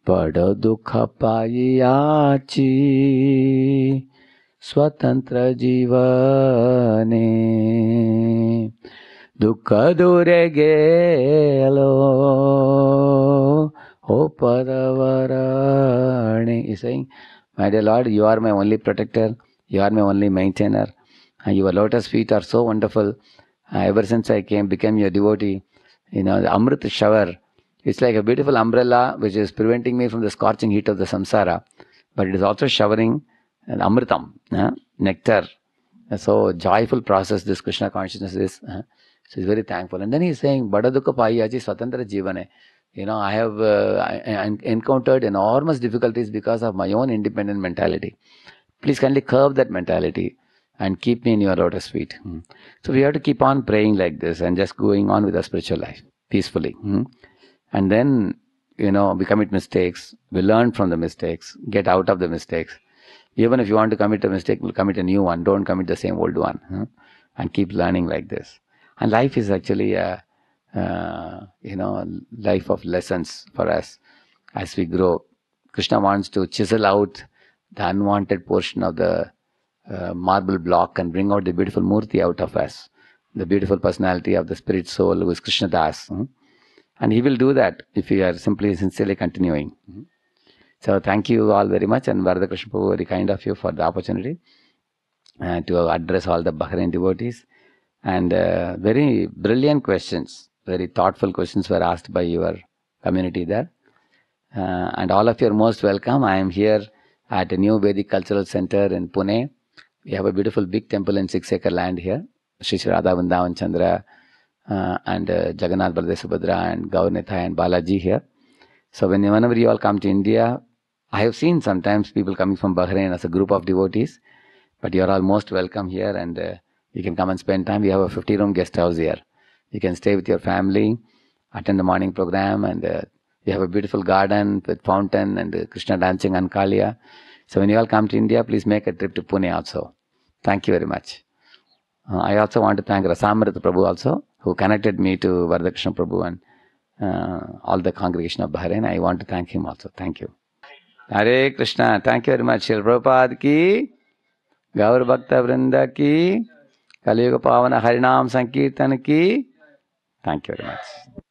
S1: बड़ दुख पाइयाची स्वतंत्र जीवने
S2: ದುಃಖ ದೂರೆಗೇಲೋ
S1: ಓ ಪದವರಾಣಿ ಇಸೈಂಗ್ my dear lord you are my only protector you are my only maintainer your lotus feet are so wonderful ever since I came become your devotee you know, the Amrit shower. It's like a beautiful umbrella which is preventing me from the scorching heat of the samsara, but it is also showering an amritam, nectar. So, joyful process this Krishna consciousness is. So he's very thankful. And then he's saying, Bada dukha paiyaji swatantra jivane. You know, I have uh, encountered enormous difficulties because of my own independent mentality. Please kindly curb that mentality and keep me in your lotus feet. Hmm. So we have to keep on praying like this and just going on with our spiritual life peacefully. Hmm. And then, you know, we commit mistakes, we learn from the mistakes, get out of the mistakes. Even if you want to commit a mistake, we'll commit a new one. Don't commit the same old one. Hmm. And keep learning like this. And life is actually a, uh, you know, life of lessons for us as we grow. Krishna wants to chisel out the unwanted portion of the uh, marble block and bring out the beautiful Murti out of us, the beautiful personality of the spirit soul who is Krishna Das. Hmm? And he will do that if we are simply sincerely continuing. Mm-hmm. So thank you all very much and Varada Krishna Prabhu, very kind of you for the opportunity uh, to address all the Bahrain devotees. And uh, very brilliant questions, very thoughtful questions were asked by your community there. Uh, and all of you are most welcome. I am here at a new Vedic Cultural Center in Pune. We have a beautiful big temple in six acre land here. Shri Radha Vrindavan Chandra uh, and uh, Jagannath Bharade Subhadra and Gaurnithai and Balaji here. So when, whenever you all come to India, I have seen sometimes people coming from Bahrain as a group of devotees, but you are all most welcome here and uh, you can come and spend time. We have a 50 room guest house here. You can stay with your family, attend the morning program, and uh, we have a beautiful garden with fountain and uh, Krishna dancing and Kalia. So when you all come to India, please make a trip to Pune also. Thank you very much. Uh, I also want to thank Rasamrita Prabhu also, who connected me to Vardakshana Prabhu and uh, all the congregation of Bahrain. I want to thank him also. Thank you. Hare Krishna. Thank you very much. Shri Prabhupada ki, Gaur Bhakta Vrinda ki, కలియుగ పావన హరినామ సంకీర్తనకి thank you very much